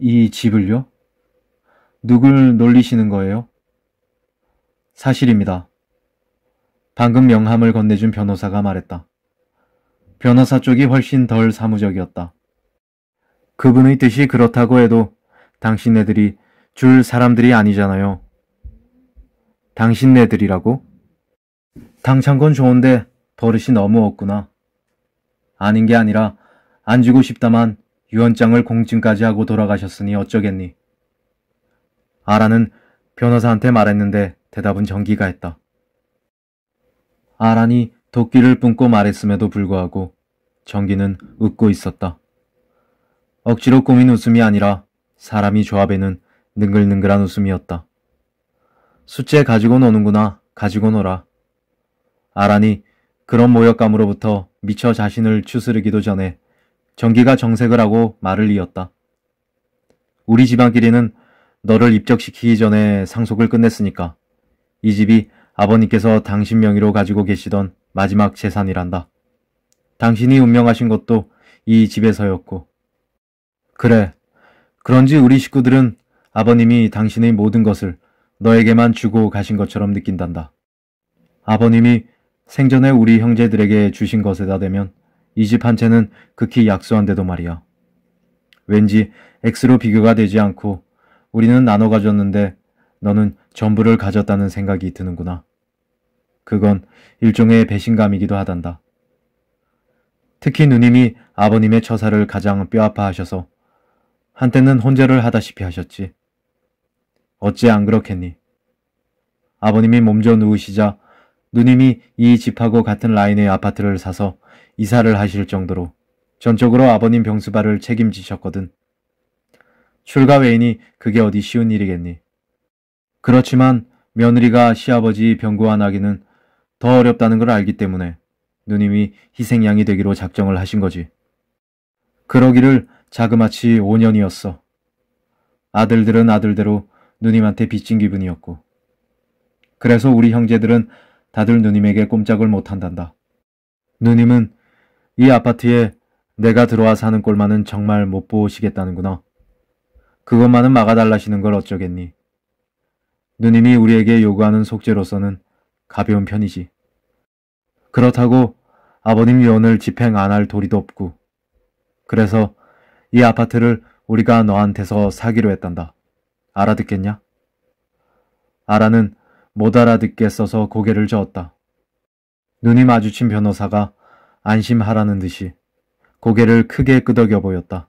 이 집을요? 누굴 놀리시는 거예요? 사실입니다. 방금 명함을 건네준 변호사가 말했다. 변호사 쪽이 훨씬 덜 사무적이었다. 그분의 뜻이 그렇다고 해도 당신네들이 줄 사람들이 아니잖아요. 당신네들이라고? 당찬건 좋은데 버릇이 너무 없구나. 아닌 게 아니라 안 주고 싶다만 유언장을 공증까지 하고 돌아가셨으니 어쩌겠니. 아라는 변호사한테 말했는데 대답은 전기가 했다. 아란이 도끼를 뿜고 말했음에도 불구하고 정기는 웃고 있었다. 억지로 꾸민 웃음이 아니라 사람이 조합에는 능글능글한 웃음이었다. 숫제 가지고 노는구나, 가지고 놀아. 아란이 그런 모욕감으로부터 미처 자신을 추스르기도 전에 정기가 정색을 하고 말을 이었다. 우리 집안끼리는 너를 입적시키기 전에 상속을 끝냈으니까 이 집이 아버님께서 당신 명의로 가지고 계시던 마지막 재산이란다. 당신이 운명하신 것도 이 집에서였고. 그래. 그런지 우리 식구들은 아버님이 당신의 모든 것을 너에게만 주고 가신 것처럼 느낀단다. 아버님이 생전에 우리 형제들에게 주신 것에다 대면 이 집 한 채는 극히 약소한데도 말이야. 왠지 X로 비교가 되지 않고 우리는 나눠 가졌는데 너는 전부를 가졌다는 생각이 드는구나. 그건 일종의 배신감이기도 하단다. 특히 누님이 아버님의 처사를 가장 뼈아파하셔서 한때는 혼절를 하다시피 하셨지. 어찌 안 그렇겠니? 아버님이 몸져 누우시자 누님이 이 집하고 같은 라인의 아파트를 사서 이사를 하실 정도로 전적으로 아버님 병수발을 책임지셨거든. 출가 외인이 그게 어디 쉬운 일이겠니? 그렇지만 며느리가 시아버지 병구한 아기는 더 어렵다는 걸 알기 때문에 누님이 희생양이 되기로 작정을 하신 거지. 그러기를 자그마치 5년이었어. 아들들은 아들대로 누님한테 빚진 기분이었고. 그래서 우리 형제들은 다들 누님에게 꼼짝을 못한단다. 누님은 이 아파트에 내가 들어와 사는 꼴만은 정말 못 보시겠다는구나. 그것만은 막아달라시는 걸 어쩌겠니. 누님이 우리에게 요구하는 속죄로서는 가벼운 편이지. 그렇다고 아버님 유언을 집행 안 할 도리도 없고. 그래서 이 아파트를 우리가 너한테서 사기로 했단다. 알아듣겠냐? 아라는 못 알아듣게 써서 고개를 저었다. 눈이 마주친 변호사가 안심하라는 듯이 고개를 크게 끄덕여 보였다.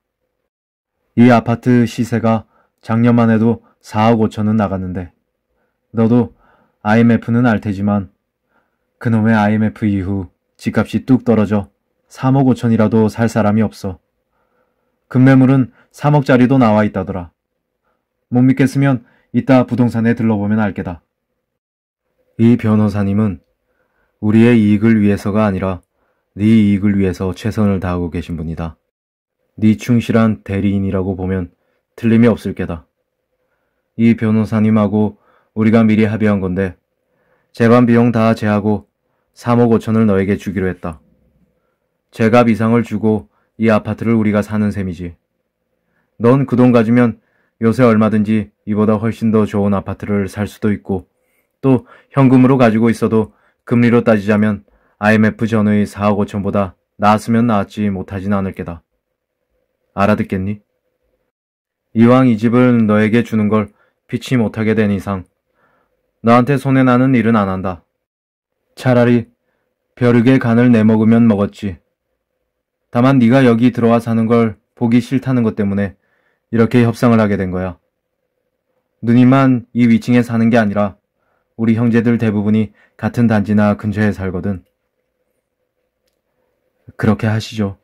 이 아파트 시세가 작년만 해도 4억 5천은 나갔는데 너도 IMF는 알 테지만 그놈의 IMF 이후 집값이 뚝 떨어져 3억 5천이라도 살 사람이 없어. 급매물은 3억짜리도 나와 있다더라. 못 믿겠으면 이따 부동산에 들러보면 알게다. 이 변호사님은 우리의 이익을 위해서가 아니라 네 이익을 위해서 최선을 다하고 계신 분이다. 네 충실한 대리인이라고 보면 틀림이 없을 게다. 이 변호사님하고 우리가 미리 합의한 건데 재반 비용 다 제하고 3억 5천을 너에게 주기로 했다. 제값 이상을 주고 이 아파트를 우리가 사는 셈이지. 넌 그 돈 가지면 요새 얼마든지 이보다 훨씬 더 좋은 아파트를 살 수도 있고 또 현금으로 가지고 있어도 금리로 따지자면 IMF 전의 4억 5천보다 나았으면 나았지 못하진 않을 게다. 알아듣겠니? 이왕 이 집을 너에게 주는 걸 피치 못하게 된 이상 너한테 손해나는 일은 안 한다. 차라리 벼룩의 간을 내먹으면 먹었지. 다만 네가 여기 들어와 사는 걸 보기 싫다는 것 때문에 이렇게 협상을 하게 된 거야. 누님만 이 위층에 사는 게 아니라 우리 형제들 대부분이 같은 단지나 근처에 살거든. 그렇게 하시죠.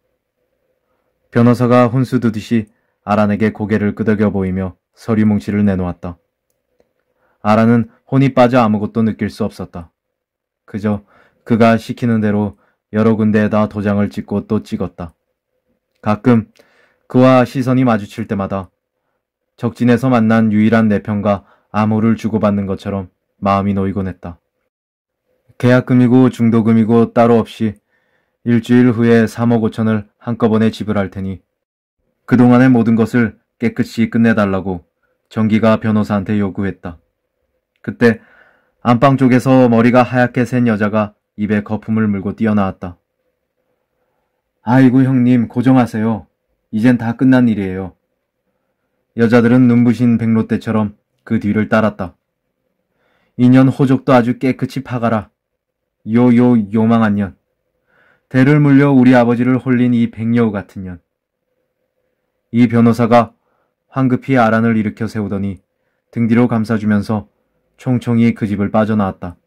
변호사가 혼수 두듯이 아란에게 고개를 끄덕여 보이며 서류 뭉치를 내놓았다. 아란은 혼이 빠져 아무것도 느낄 수 없었다. 그저 그가 시키는 대로 여러 군데에다 도장을 찍고 또 찍었다. 가끔 그와 시선이 마주칠 때마다 적진에서 만난 유일한 내편과 암호를 주고받는 것처럼 마음이 놓이곤 했다. 계약금이고 중도금이고 따로 없이 일주일 후에 3억 5천을 한꺼번에 지불할 테니 그동안의 모든 것을 깨끗이 끝내달라고 정기가 변호사한테 요구했다. 그때 안방 쪽에서 머리가 하얗게 센 여자가 입에 거품을 물고 뛰어나왔다. 아이고 형님 고정하세요. 이젠 다 끝난 일이에요. 여자들은 눈부신 백로대처럼그 뒤를 따랐다. 인연 호적도 아주 깨끗이 파가라. 요요 요망한 년. 대를 물려 우리 아버지를 홀린 이 백여우 같은 년. 이 변호사가 황급히 아란을 일으켜 세우더니 등 뒤로 감싸주면서 총총히그 집을 빠져나왔다.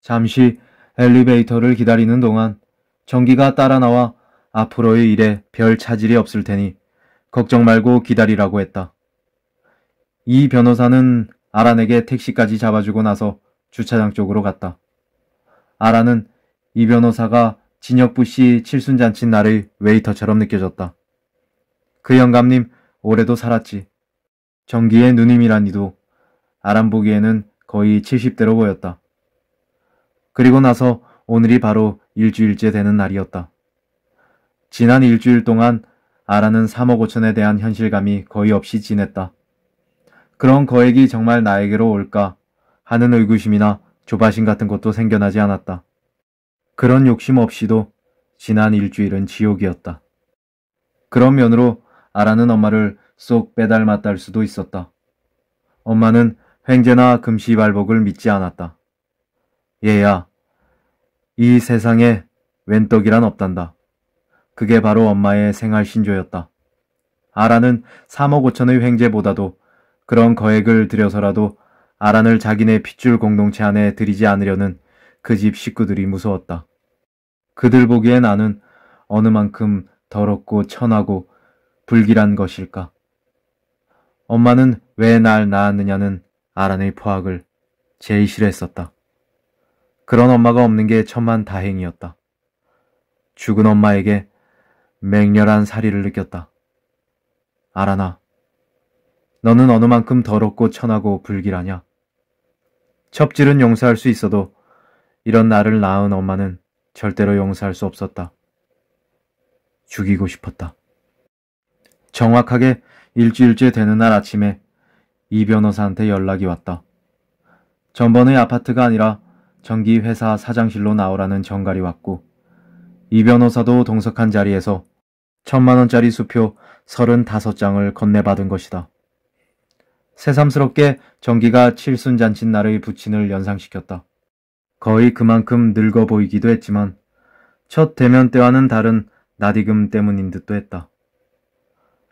잠시 엘리베이터를 기다리는 동안 전기가 따라 나와 앞으로의 일에 별 차질이 없을 테니 걱정 말고 기다리라고 했다. 이 변호사는 아란에게 택시까지 잡아주고 나서 주차장 쪽으로 갔다. 아란은 이 변호사가 진혁부 씨 칠순잔치 날의 웨이터처럼 느껴졌다. 그 영감님, 올해도 살았지. 정기의 누님이라니도 아란 보기에는 거의 70대로 보였다. 그리고 나서 오늘이 바로 일주일째 되는 날이었다. 지난 일주일 동안 아라는 3억 5천에 대한 현실감이 거의 없이 지냈다. 그런 거액이 정말 나에게로 올까 하는 의구심이나 조바심 같은 것도 생겨나지 않았다. 그런 욕심 없이도 지난 일주일은 지옥이었다. 그런 면으로 아라는 엄마를 쏙 빼닮았다 할 수도 있었다. 엄마는 횡재나 금시발복을 믿지 않았다. 얘야, 이 세상에 웬떡이란 없단다. 그게 바로 엄마의 생활신조였다. 아란은 3억 5천의 횡재보다도 그런 거액을 들여서라도 아란을 자기네 핏줄 공동체 안에 들이지 않으려는 그 집 식구들이 무서웠다. 그들 보기에 나는 어느 만큼 더럽고 천하고 불길한 것일까. 엄마는 왜 날 낳았느냐는 아란의 포악을 제일 싫어했었다. 그런 엄마가 없는 게 천만 다행이었다. 죽은 엄마에게 맹렬한 사리를 느꼈다. 아란아, 너는 어느 만큼 더럽고 천하고 불길하냐? 첩질은 용서할 수 있어도 이런 나를 낳은 엄마는 절대로 용서할 수 없었다. 죽이고 싶었다. 정확하게 일주일째 되는 날 아침에 이 변호사한테 연락이 왔다. 전번의 아파트가 아니라 전기 회사 사장실로 나오라는 전갈이 왔고 이 변호사도 동석한 자리에서 천만원짜리 수표 35장을 건네받은 것이다. 새삼스럽게 전기가 칠순잔칫날의 부친을 연상시켰다. 거의 그만큼 늙어 보이기도 했지만 첫 대면 때와는 다른 나디금 때문인 듯도 했다.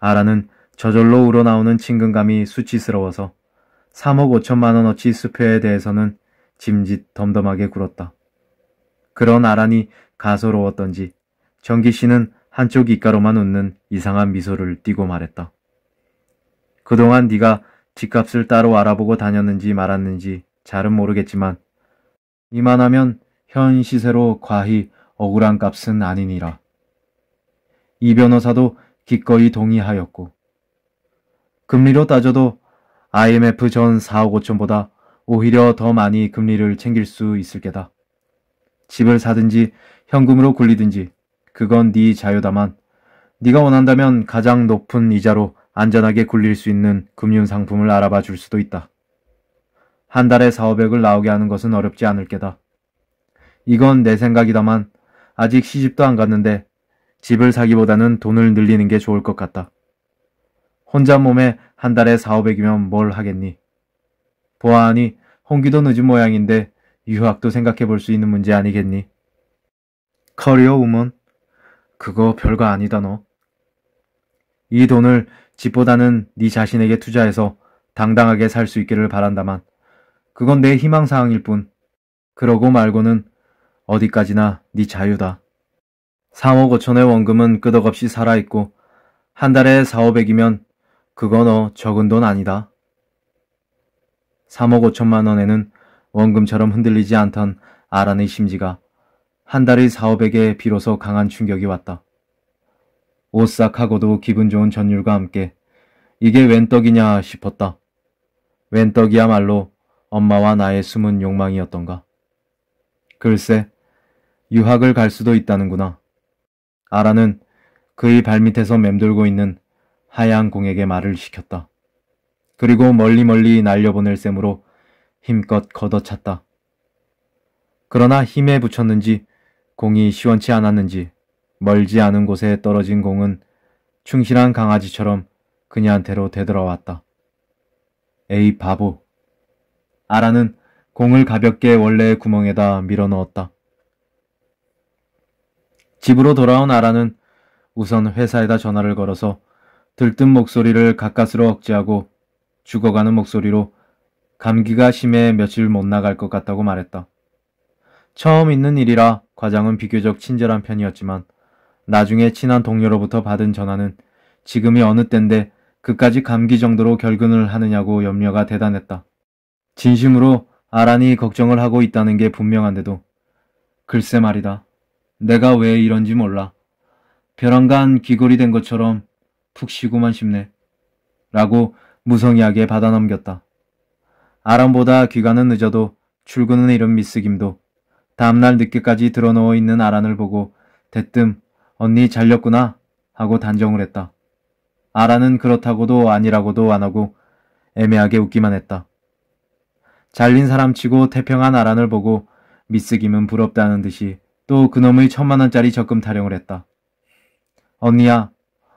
아라는 저절로 우러나오는 친근감이 수치스러워서 3억 5천만 원어치 수표에 대해서는 짐짓 덤덤하게 굴었다. 그런 아란이 가소로웠던지 정기 씨는 한쪽 입가로만 웃는 이상한 미소를 띠고 말했다. 그동안 네가 집값을 따로 알아보고 다녔는지 말았는지 잘은 모르겠지만 이만하면 현 시세로 과히 억울한 값은 아니니라. 이 변호사도 기꺼이 동의하였고 금리로 따져도 IMF 전 4억 5천보다 오히려 더 많이 금리를 챙길 수 있을 게다. 집을 사든지 현금으로 굴리든지 그건 네 자유다만 네가 원한다면 가장 높은 이자로 안전하게 굴릴 수 있는 금융 상품을 알아봐 줄 수도 있다. 한 달에 4,500을 나오게 하는 것은 어렵지 않을 게다. 이건 내 생각이다만 아직 시집도 안 갔는데 집을 사기보다는 돈을 늘리는 게 좋을 것 같다. 혼자 몸에 한 달에 4,500이면 뭘 하겠니? 보아하니 홍기도 늦은 모양인데 유학도 생각해 볼 수 있는 문제 아니겠니? 커리어 우먼? 그거 별거 아니다 너. 이 돈을 집보다는 네 자신에게 투자해서 당당하게 살 수 있기를 바란다만 그건 내 희망사항일 뿐. 그러고 말고는 어디까지나 네 자유다. 3억 5천의 원금은 끄덕없이 살아있고 한 달에 4, 5 0이면 그건 어 적은 돈 아니다. 3억 5천만 원에는 원금처럼 흔들리지 않던 아란의 심지가 한 달의 사업에게 비로소 강한 충격이 왔다. 오싹하고도 기분 좋은 전율과 함께 이게 웬 떡이냐 싶었다. 웬 떡이야말로 엄마와 나의 숨은 욕망이었던가. 글쎄, 유학을 갈 수도 있다는구나. 아라는 그의 발밑에서 맴돌고 있는 하얀공에게 말을 시켰다. 그리고 멀리멀리 날려보낼 셈으로 힘껏 걷어찼다. 그러나 힘에 붙였는지 공이 시원치 않았는지 멀지 않은 곳에 떨어진 공은 충실한 강아지처럼 그녀한테로 되돌아왔다. 에이 바보. 아라는 공을 가볍게 원래 의 구멍에다 밀어넣었다. 집으로 돌아온 아라는 우선 회사에다 전화를 걸어서 들뜬 목소리를 가까스로 억제하고 죽어가는 목소리로 감기가 심해 며칠 못 나갈 것 같다고 말했다. 처음 있는 일이라 과장은 비교적 친절한 편이었지만 나중에 친한 동료로부터 받은 전화는 지금이 어느 땐데 그까지 감기 정도로 결근을 하느냐고 염려가 대단했다. 진심으로 아란이 걱정을 하고 있다는 게 분명한데도 글쎄 말이다. 내가 왜 이런지 몰라. 벼랑간 귀걸이 된 것처럼 푹 쉬고만 싶네. 라고 무성의하게 받아넘겼다. 아람보다 귀가는 늦어도 출근은 이른 미스 김도 다음날 늦게까지 드러누워 있는 아란을 보고 대뜸 언니 잘렸구나 하고 단정을 했다. 아란은 그렇다고도 아니라고도 안 하고 애매하게 웃기만 했다. 잘린 사람치고 태평한 아란을 보고 미스 김은 부럽다는 듯이 또 그놈의 천만원짜리 적금 타령을 했다. 언니야,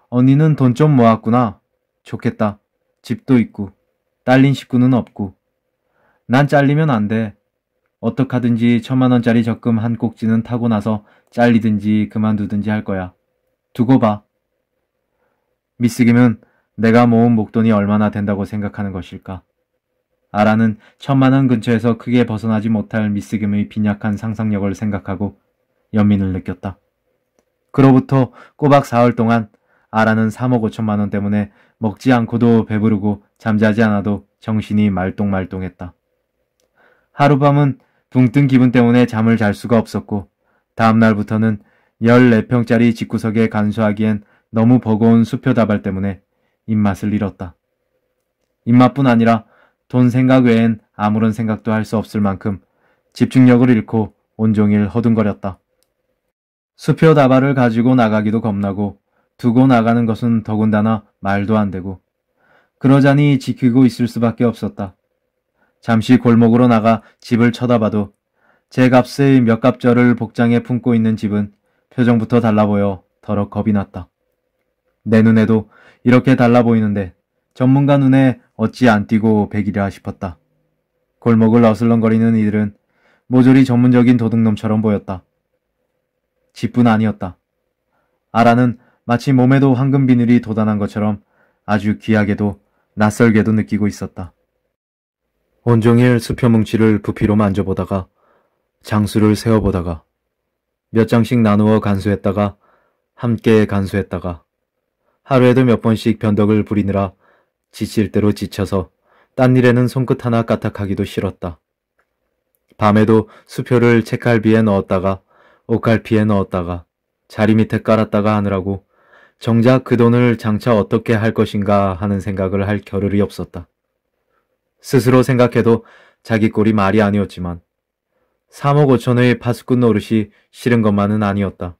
언니는 돈 좀 모았구나. 좋겠다. 집도 있고 딸린 식구는 없고 난 잘리면 안 돼. 어떡하든지 천만 원짜리 적금 한 꼭지는 타고 나서 잘리든지 그만두든지 할 거야. 두고 봐. 미스 김은 내가 모은 목돈이 얼마나 된다고 생각하는 것일까? 아라는 천만 원 근처에서 크게 벗어나지 못할 미스 김의 빈약한 상상력을 생각하고 연민을 느꼈다. 그로부터 꼬박 사흘 동안 아라는 3억 5천만 원 때문에 먹지 않고도 배부르고 잠자지 않아도 정신이 말똥말똥했다. 하룻밤은 붕뜬 기분 때문에 잠을 잘 수가 없었고 다음날부터는 14평짜리 집구석에 간수하기엔 너무 버거운 수표 다발 때문에 입맛을 잃었다. 입맛뿐 아니라 돈 생각 외엔 아무런 생각도 할 수 없을 만큼 집중력을 잃고 온종일 허둥거렸다. 수표 다발을 가지고 나가기도 겁나고 두고 나가는 것은 더군다나 말도 안 되고 그러자니 지키고 있을 수밖에 없었다. 잠시 골목으로 나가 집을 쳐다봐도 제 값의 몇 갑절을 복장에 품고 있는 집은 표정부터 달라 보여 더러 겁이 났다. 내 눈에도 이렇게 달라 보이는데 전문가 눈에 어찌 안 띄고 백이라 싶었다. 골목을 어슬렁거리는 이들은 모조리 전문적인 도둑놈처럼 보였다. 집뿐 아니었다. 아라는 마치 몸에도 황금 비늘이 돋아난 것처럼 아주 귀하게도 낯설게도 느끼고 있었다. 온종일 수표뭉치를 부피로 만져보다가 장수를 세어보다가 몇 장씩 나누어 간수했다가 함께 간수했다가 하루에도 몇 번씩 변덕을 부리느라 지칠 대로 지쳐서 딴 일에는 손끝 하나 까딱하기도 싫었다. 밤에도 수표를 책갈비에 넣었다가 옷갈피에 넣었다가 자리 밑에 깔았다가 하느라고 정작 그 돈을 장차 어떻게 할 것인가 하는 생각을 할 겨를이 없었다. 스스로 생각해도 자기 꼴이 말이 아니었지만 3억 5천의 파수꾼 노릇이 싫은 것만은 아니었다.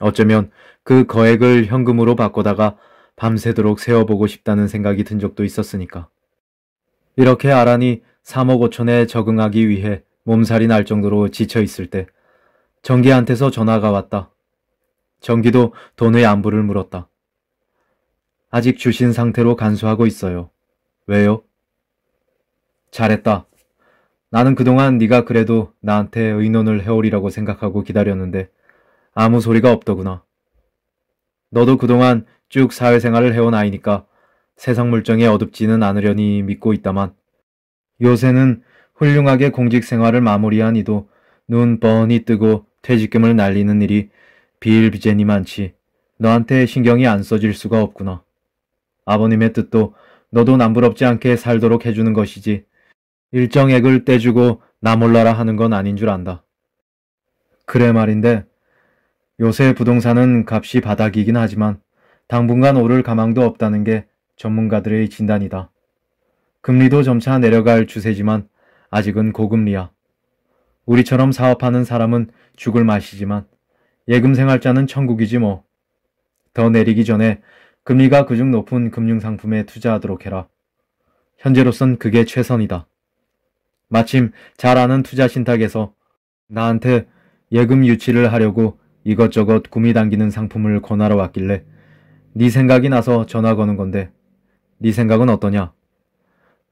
어쩌면 그 거액을 현금으로 바꿔다가 밤새도록 세워보고 싶다는 생각이 든 적도 있었으니까. 이렇게 아란이 3억 5천에 적응하기 위해 몸살이 날 정도로 지쳐 있을 때 정기한테서 전화가 왔다. 정기도 돈의 안부를 물었다. 아직 주신 상태로 간수하고 있어요. 왜요? 잘했다. 나는 그동안 네가 그래도 나한테 의논을 해오리라고 생각하고 기다렸는데 아무 소리가 없더구나. 너도 그동안 쭉 사회생활을 해온 아이니까 세상 물정에 어둡지는 않으려니 믿고 있다만 요새는 훌륭하게 공직 생활을 마무리한 이도 눈 뻔히 뜨고 퇴직금을 날리는 일이 비일비재니 많지. 너한테 신경이 안 써질 수가 없구나. 아버님의 뜻도 너도 남부럽지 않게 살도록 해주는 것이지. 일정액을 떼주고 나 몰라라 하는 건 아닌 줄 안다. 그래 말인데 요새 부동산은 값이 바닥이긴 하지만 당분간 오를 가망도 없다는 게 전문가들의 진단이다. 금리도 점차 내려갈 추세지만 아직은 고금리야. 우리처럼 사업하는 사람은 죽을 맛이지만 예금 생활자는 천국이지 뭐. 더 내리기 전에 금리가 그중 높은 금융상품에 투자하도록 해라. 현재로선 그게 최선이다. 마침 잘 아는 투자 신탁에서 나한테 예금 유치를 하려고 이것저것 구미 당기는 상품을 권하러 왔길래 네 생각이 나서 전화 거는 건데 네 생각은 어떠냐?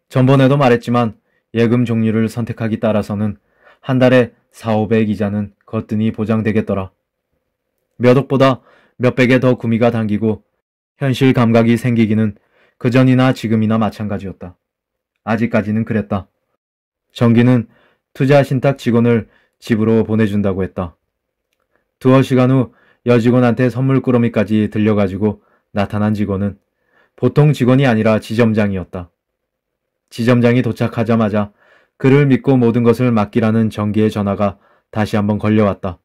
전번에도 말했지만 예금 종류를 선택하기 따라서는 한 달에 4, 500 이자는 거뜬히 보장되겠더라. 몇 억보다 몇백에 더 구미가 당기고 현실 감각이 생기기는 그전이나 지금이나 마찬가지였다. 아직까지는 그랬다. 정기는 투자 신탁 직원을 집으로 보내준다고 했다. 두어 시간 후 여직원한테 선물 꾸러미까지 들려가지고 나타난 직원은 보통 직원이 아니라 지점장이었다. 지점장이 도착하자마자 그를 믿고 모든 것을 맡기라는 정기의 전화가 다시 한번 걸려왔다.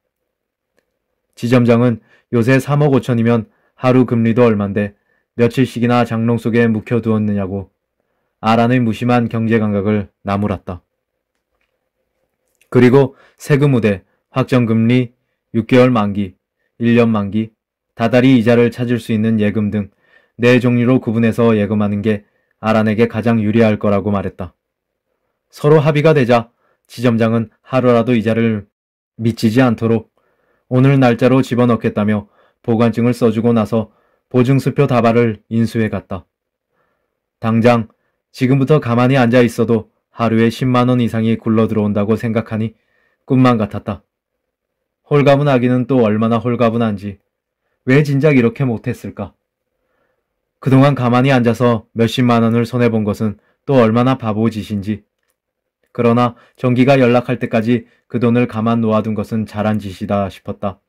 지점장은 요새 3억 5천이면 하루 금리도 얼만데 며칠씩이나 장롱 속에 묵혀두었느냐고 아란의 무심한 경제감각을 나무랐다. 그리고 세금 우대, 확정금리, 6개월 만기, 1년 만기, 다달이 이자를 찾을 수 있는 예금 등 네 종류로 구분해서 예금하는 게 아란에게 가장 유리할 거라고 말했다. 서로 합의가 되자 지점장은 하루라도 이자를 미치지 않도록 오늘 날짜로 집어넣겠다며 보관증을 써주고 나서 보증수표 다발을 인수해 갔다. 당장 지금부터 가만히 앉아 있어도 하루에 10만원 이상이 굴러 들어온다고 생각하니 꿈만 같았다. 홀가분 아기는 또 얼마나 홀가분한지 왜 진작 이렇게 못했을까? 그동안 가만히 앉아서 몇십만 원을 손해본 것은 또 얼마나 바보짓인지 그러나 정기가 연락할 때까지 그 돈을 가만 놓아둔 것은 잘한 짓이다 싶었다.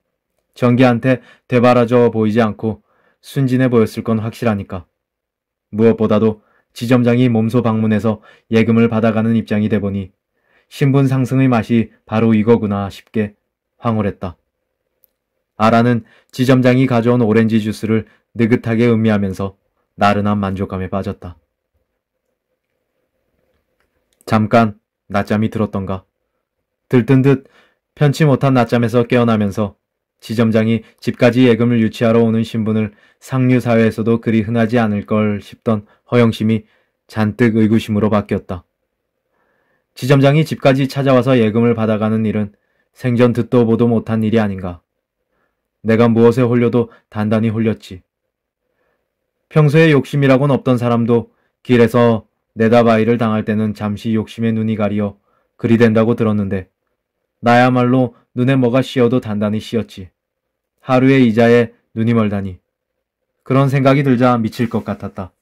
정기한테 되바라져 보이지 않고 순진해 보였을 건 확실하니까. 무엇보다도 지점장이 몸소 방문해서 예금을 받아가는 입장이 돼보니 신분 상승의 맛이 바로 이거구나 싶게 황홀했다. 아라는 지점장이 가져온 오렌지 주스를 느긋하게 음미하면서 나른한 만족감에 빠졌다. 잠깐 낮잠이 들었던가. 들뜬 듯 편치 못한 낮잠에서 깨어나면서 지점장이 집까지 예금을 유치하러 오는 신분을 상류사회에서도 그리 흔하지 않을 걸 싶던 허영심이 잔뜩 의구심으로 바뀌었다. 지점장이 집까지 찾아와서 예금을 받아가는 일은 생전 듣도 보도 못한 일이 아닌가. 내가 무엇에 홀려도 단단히 홀렸지. 평소에 욕심이라곤 없던 사람도 길에서 내다바이를 당할 때는 잠시 욕심에 눈이 가리어 그리 된다고 들었는데 나야말로 눈에 뭐가 씌어도 단단히 씌었지. 하루의 이자에 눈이 멀다니. 그런 생각이 들자 미칠 것 같았다.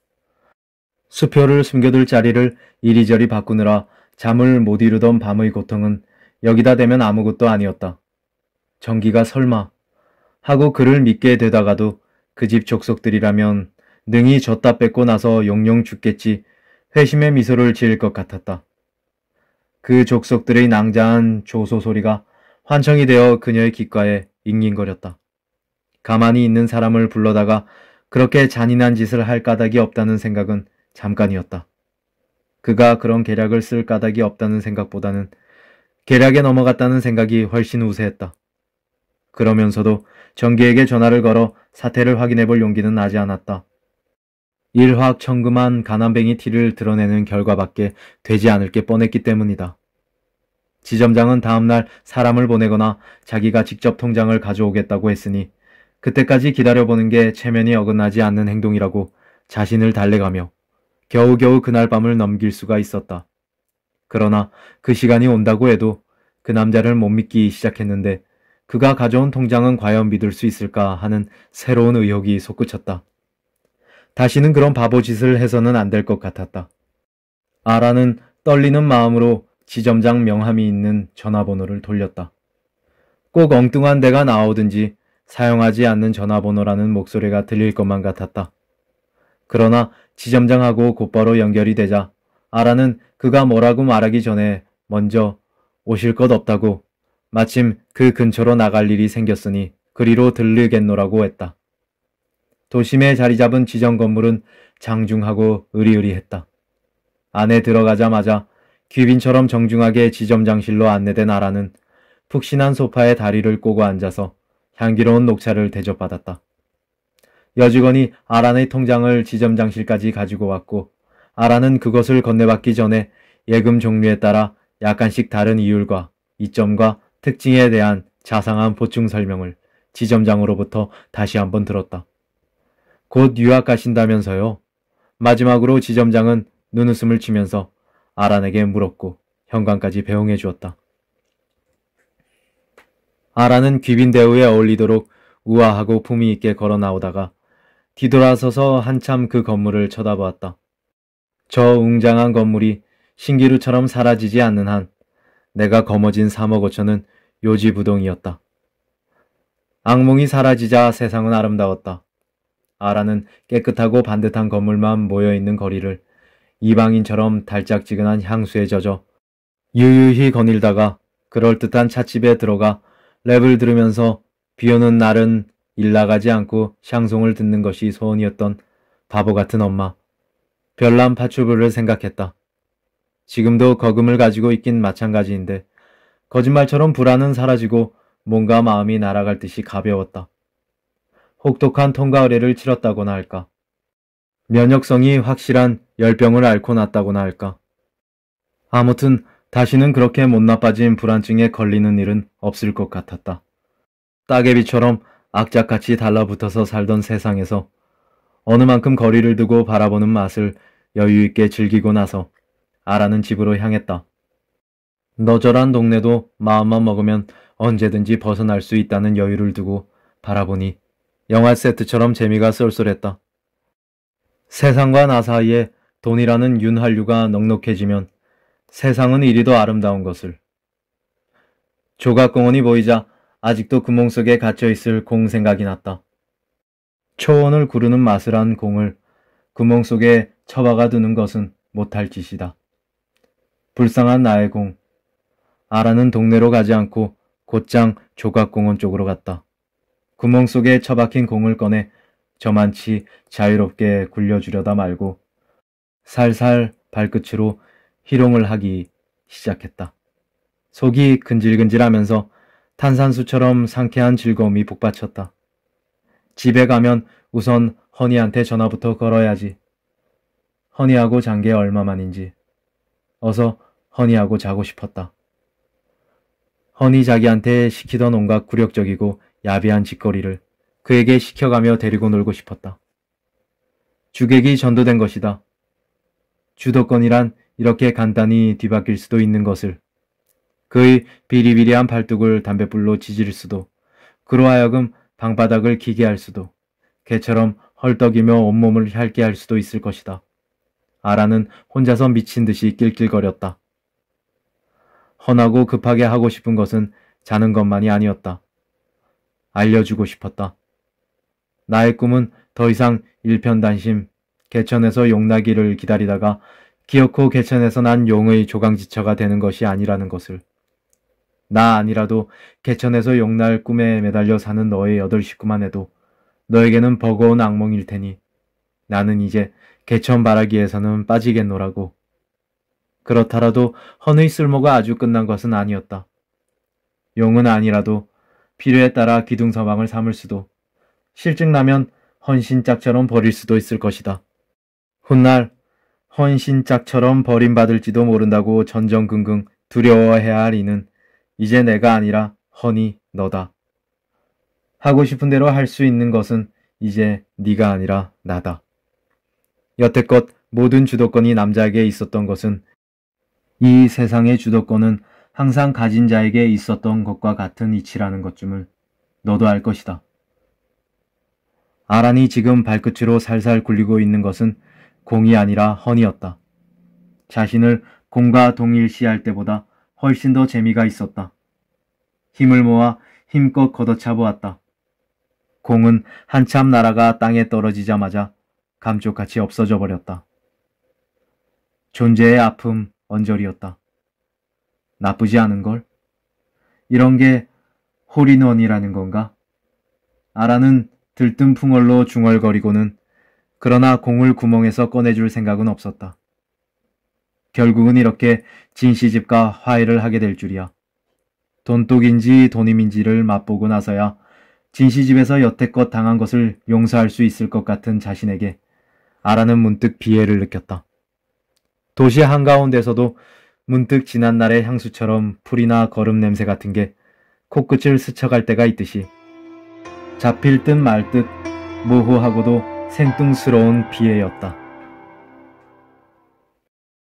수표를 숨겨둘 자리를 이리저리 바꾸느라 잠을 못 이루던 밤의 고통은 여기다 대면 아무것도 아니었다. 정기가 설마 하고 그를 믿게 되다가도 그 집 족속들이라면 능이 졌다 뺏고 나서 용용 죽겠지 회심의 미소를 지을 것 같았다. 그 족속들의 낭자한 조소 소리가 환청이 되어 그녀의 귓가에 잉잉거렸다. 가만히 있는 사람을 불러다가 그렇게 잔인한 짓을 할 까닭이 없다는 생각은 잠깐이었다. 그가 그런 계략을 쓸 까닭이 없다는 생각보다는 계략에 넘어갔다는 생각이 훨씬 우세했다. 그러면서도 정기에게 전화를 걸어 사태를 확인해 볼 용기는 나지 않았다. 일확천금한 가난뱅이 티를 드러내는 결과밖에 되지 않을 게 뻔했기 때문이다. 지점장은 다음날 사람을 보내거나 자기가 직접 통장을 가져오겠다고 했으니 그때까지 기다려보는 게 체면이 어긋나지 않는 행동이라고 자신을 달래가며 겨우겨우 그날 밤을 넘길 수가 있었다. 그러나 그 시간이 온다고 해도 그 남자를 못 믿기 시작했는데 그가 가져온 통장은 과연 믿을 수 있을까 하는 새로운 의혹이 솟구쳤다. 다시는 그런 바보 짓을 해서는 안 될 것 같았다. 아라는 떨리는 마음으로 지점장 명함이 있는 전화번호를 돌렸다. 꼭 엉뚱한 데가 나오든지 사용하지 않는 전화번호라는 목소리가 들릴 것만 같았다. 그러나 지점장하고 곧바로 연결이 되자 아라는 그가 뭐라고 말하기 전에 먼저 오실 것 없다고 마침 그 근처로 나갈 일이 생겼으니 그리로 들르겠노라고 했다. 도심에 자리 잡은 지정 건물은 장중하고 으리으리했다. 안에 들어가자마자 귀빈처럼 정중하게 지점장실로 안내된 아라는 푹신한 소파에 다리를 꼬고 앉아서 향기로운 녹차를 대접받았다. 여직원이 아란의 통장을 지점장실까지 가지고 왔고 아란은 그것을 건네받기 전에 예금 종류에 따라 약간씩 다른 이율과 이점과 특징에 대한 자상한 보충 설명을 지점장으로부터 다시 한번 들었다. 곧 유학 가신다면서요. 마지막으로 지점장은 눈웃음을 치면서 아란에게 물었고 현관까지 배웅해 주었다. 아란은 귀빈대우에 어울리도록 우아하고 품위 있게 걸어 나오다가 뒤돌아서서 한참 그 건물을 쳐다보았다. 저 웅장한 건물이 신기루처럼 사라지지 않는 한 내가 거머쥔 3억 5천은 요지부동이었다. 악몽이 사라지자 세상은 아름다웠다. 아라는 깨끗하고 반듯한 건물만 모여있는 거리를 이방인처럼 달짝지근한 향수에 젖어 유유히 거닐다가 그럴듯한 찻집에 들어가 랩을 들으면서 비오는 날은 일 나가지 않고 샹송을 듣는 것이 소원이었던 바보 같은 엄마. 별난 파출부를 생각했다. 지금도 거금을 가지고 있긴 마찬가지인데 거짓말처럼 불안은 사라지고 뭔가 마음이 날아갈 듯이 가벼웠다. 혹독한 통과 의례를 치렀다고나 할까. 면역성이 확실한 열병을 앓고 났다고나 할까. 아무튼 다시는 그렇게 못 나빠진 불안증에 걸리는 일은 없을 것 같았다. 따개비처럼 악착같이 달라붙어서 살던 세상에서 어느 만큼 거리를 두고 바라보는 맛을 여유있게 즐기고 나서 아라는 집으로 향했다. 너절한 동네도 마음만 먹으면 언제든지 벗어날 수 있다는 여유를 두고 바라보니 영화 세트처럼 재미가 쏠쏠했다. 세상과 나 사이에 돈이라는 윤활유가 넉넉해지면 세상은 이리도 아름다운 것을. 조각공원이 보이자 아직도 구멍 속에 갇혀있을 공 생각이 났다. 초원을 구르는 마을한 공을 구멍 속에 처박아 두는 것은 못할 짓이다. 불쌍한 나의 공. 아라는 동네로 가지 않고 곧장 조각공원 쪽으로 갔다. 구멍 속에 처박힌 공을 꺼내 저만치 자유롭게 굴려주려다 말고 살살 발끝으로 희롱을 하기 시작했다. 속이 근질근질하면서 탄산수처럼 상쾌한 즐거움이 북받쳤다. 집에 가면 우선 허니한테 전화부터 걸어야지. 허니하고 잔 게 얼마만인지. 어서 허니하고 자고 싶었다. 허니 자기한테 시키던 온갖 굴욕적이고 야비한 짓거리를 그에게 시켜가며 데리고 놀고 싶었다. 주객이 전도된 것이다. 주도권이란 이렇게 간단히 뒤바뀔 수도 있는 것을 그의 비리비리한 발뚝을 담뱃불로 지질 수도 그로하여금 방바닥을 기게 할 수도 개처럼 헐떡이며 온몸을 핥게 할 수도 있을 것이다. 아라는 혼자서 미친 듯이 낄낄거렸다. 헌하고 급하게 하고 싶은 것은 자는 것만이 아니었다. 알려주고 싶었다. 나의 꿈은 더 이상 일편단심, 개천에서 용나기를 기다리다가 기어코 개천에서 난 용의 조강지처가 되는 것이 아니라는 것을. 나 아니라도 개천에서 용날 꿈에 매달려 사는 너의 여덟 식구만 해도 너에게는 버거운 악몽일 테니 나는 이제 개천 바라기에서는 빠지겠노라고. 그렇더라도 헌의 쓸모가 아주 끝난 것은 아니었다. 용은 아니라도 필요에 따라 기둥 서방을 삼을 수도, 실증나면 헌신짝처럼 버릴 수도 있을 것이다. 훗날 헌신짝처럼 버림받을지도 모른다고 전전긍긍 두려워해야 할 이는 이제 내가 아니라 허니 너다. 하고 싶은 대로 할 수 있는 것은 이제 네가 아니라 나다. 여태껏 모든 주도권이 남자에게 있었던 것은 이 세상의 주도권은 항상 가진 자에게 있었던 것과 같은 이치라는 것쯤을 너도 알 것이다. 아란이 지금 발끝으로 살살 굴리고 있는 것은 공이 아니라 헌이었다. 자신을 공과 동일시할 때보다 훨씬 더 재미가 있었다. 힘을 모아 힘껏 걷어차보았다. 공은 한참 날아가 땅에 떨어지자마자 감쪽같이 없어져 버렸다. 존재의 아픔 언저리였다. 나쁘지 않은걸? 이런 게 홀인원이라는 건가? 아라는 들뜬 풍월로 중얼거리고는 그러나 공을 구멍에서 꺼내줄 생각은 없었다. 결국은 이렇게 진씨 집과 화해를 하게 될 줄이야. 돈독인지 돈임인지를 맛보고 나서야 진씨 집에서 여태껏 당한 것을 용서할 수 있을 것 같은 자신에게 아라는 문득 비애를 느꼈다. 도시 한가운데서도 문득 지난날의 향수처럼 풀이나 걸음 냄새 같은 게 코끝을 스쳐갈 때가 있듯이 잡힐 듯 말 듯 모호하고도 생뚱스러운 비애였다.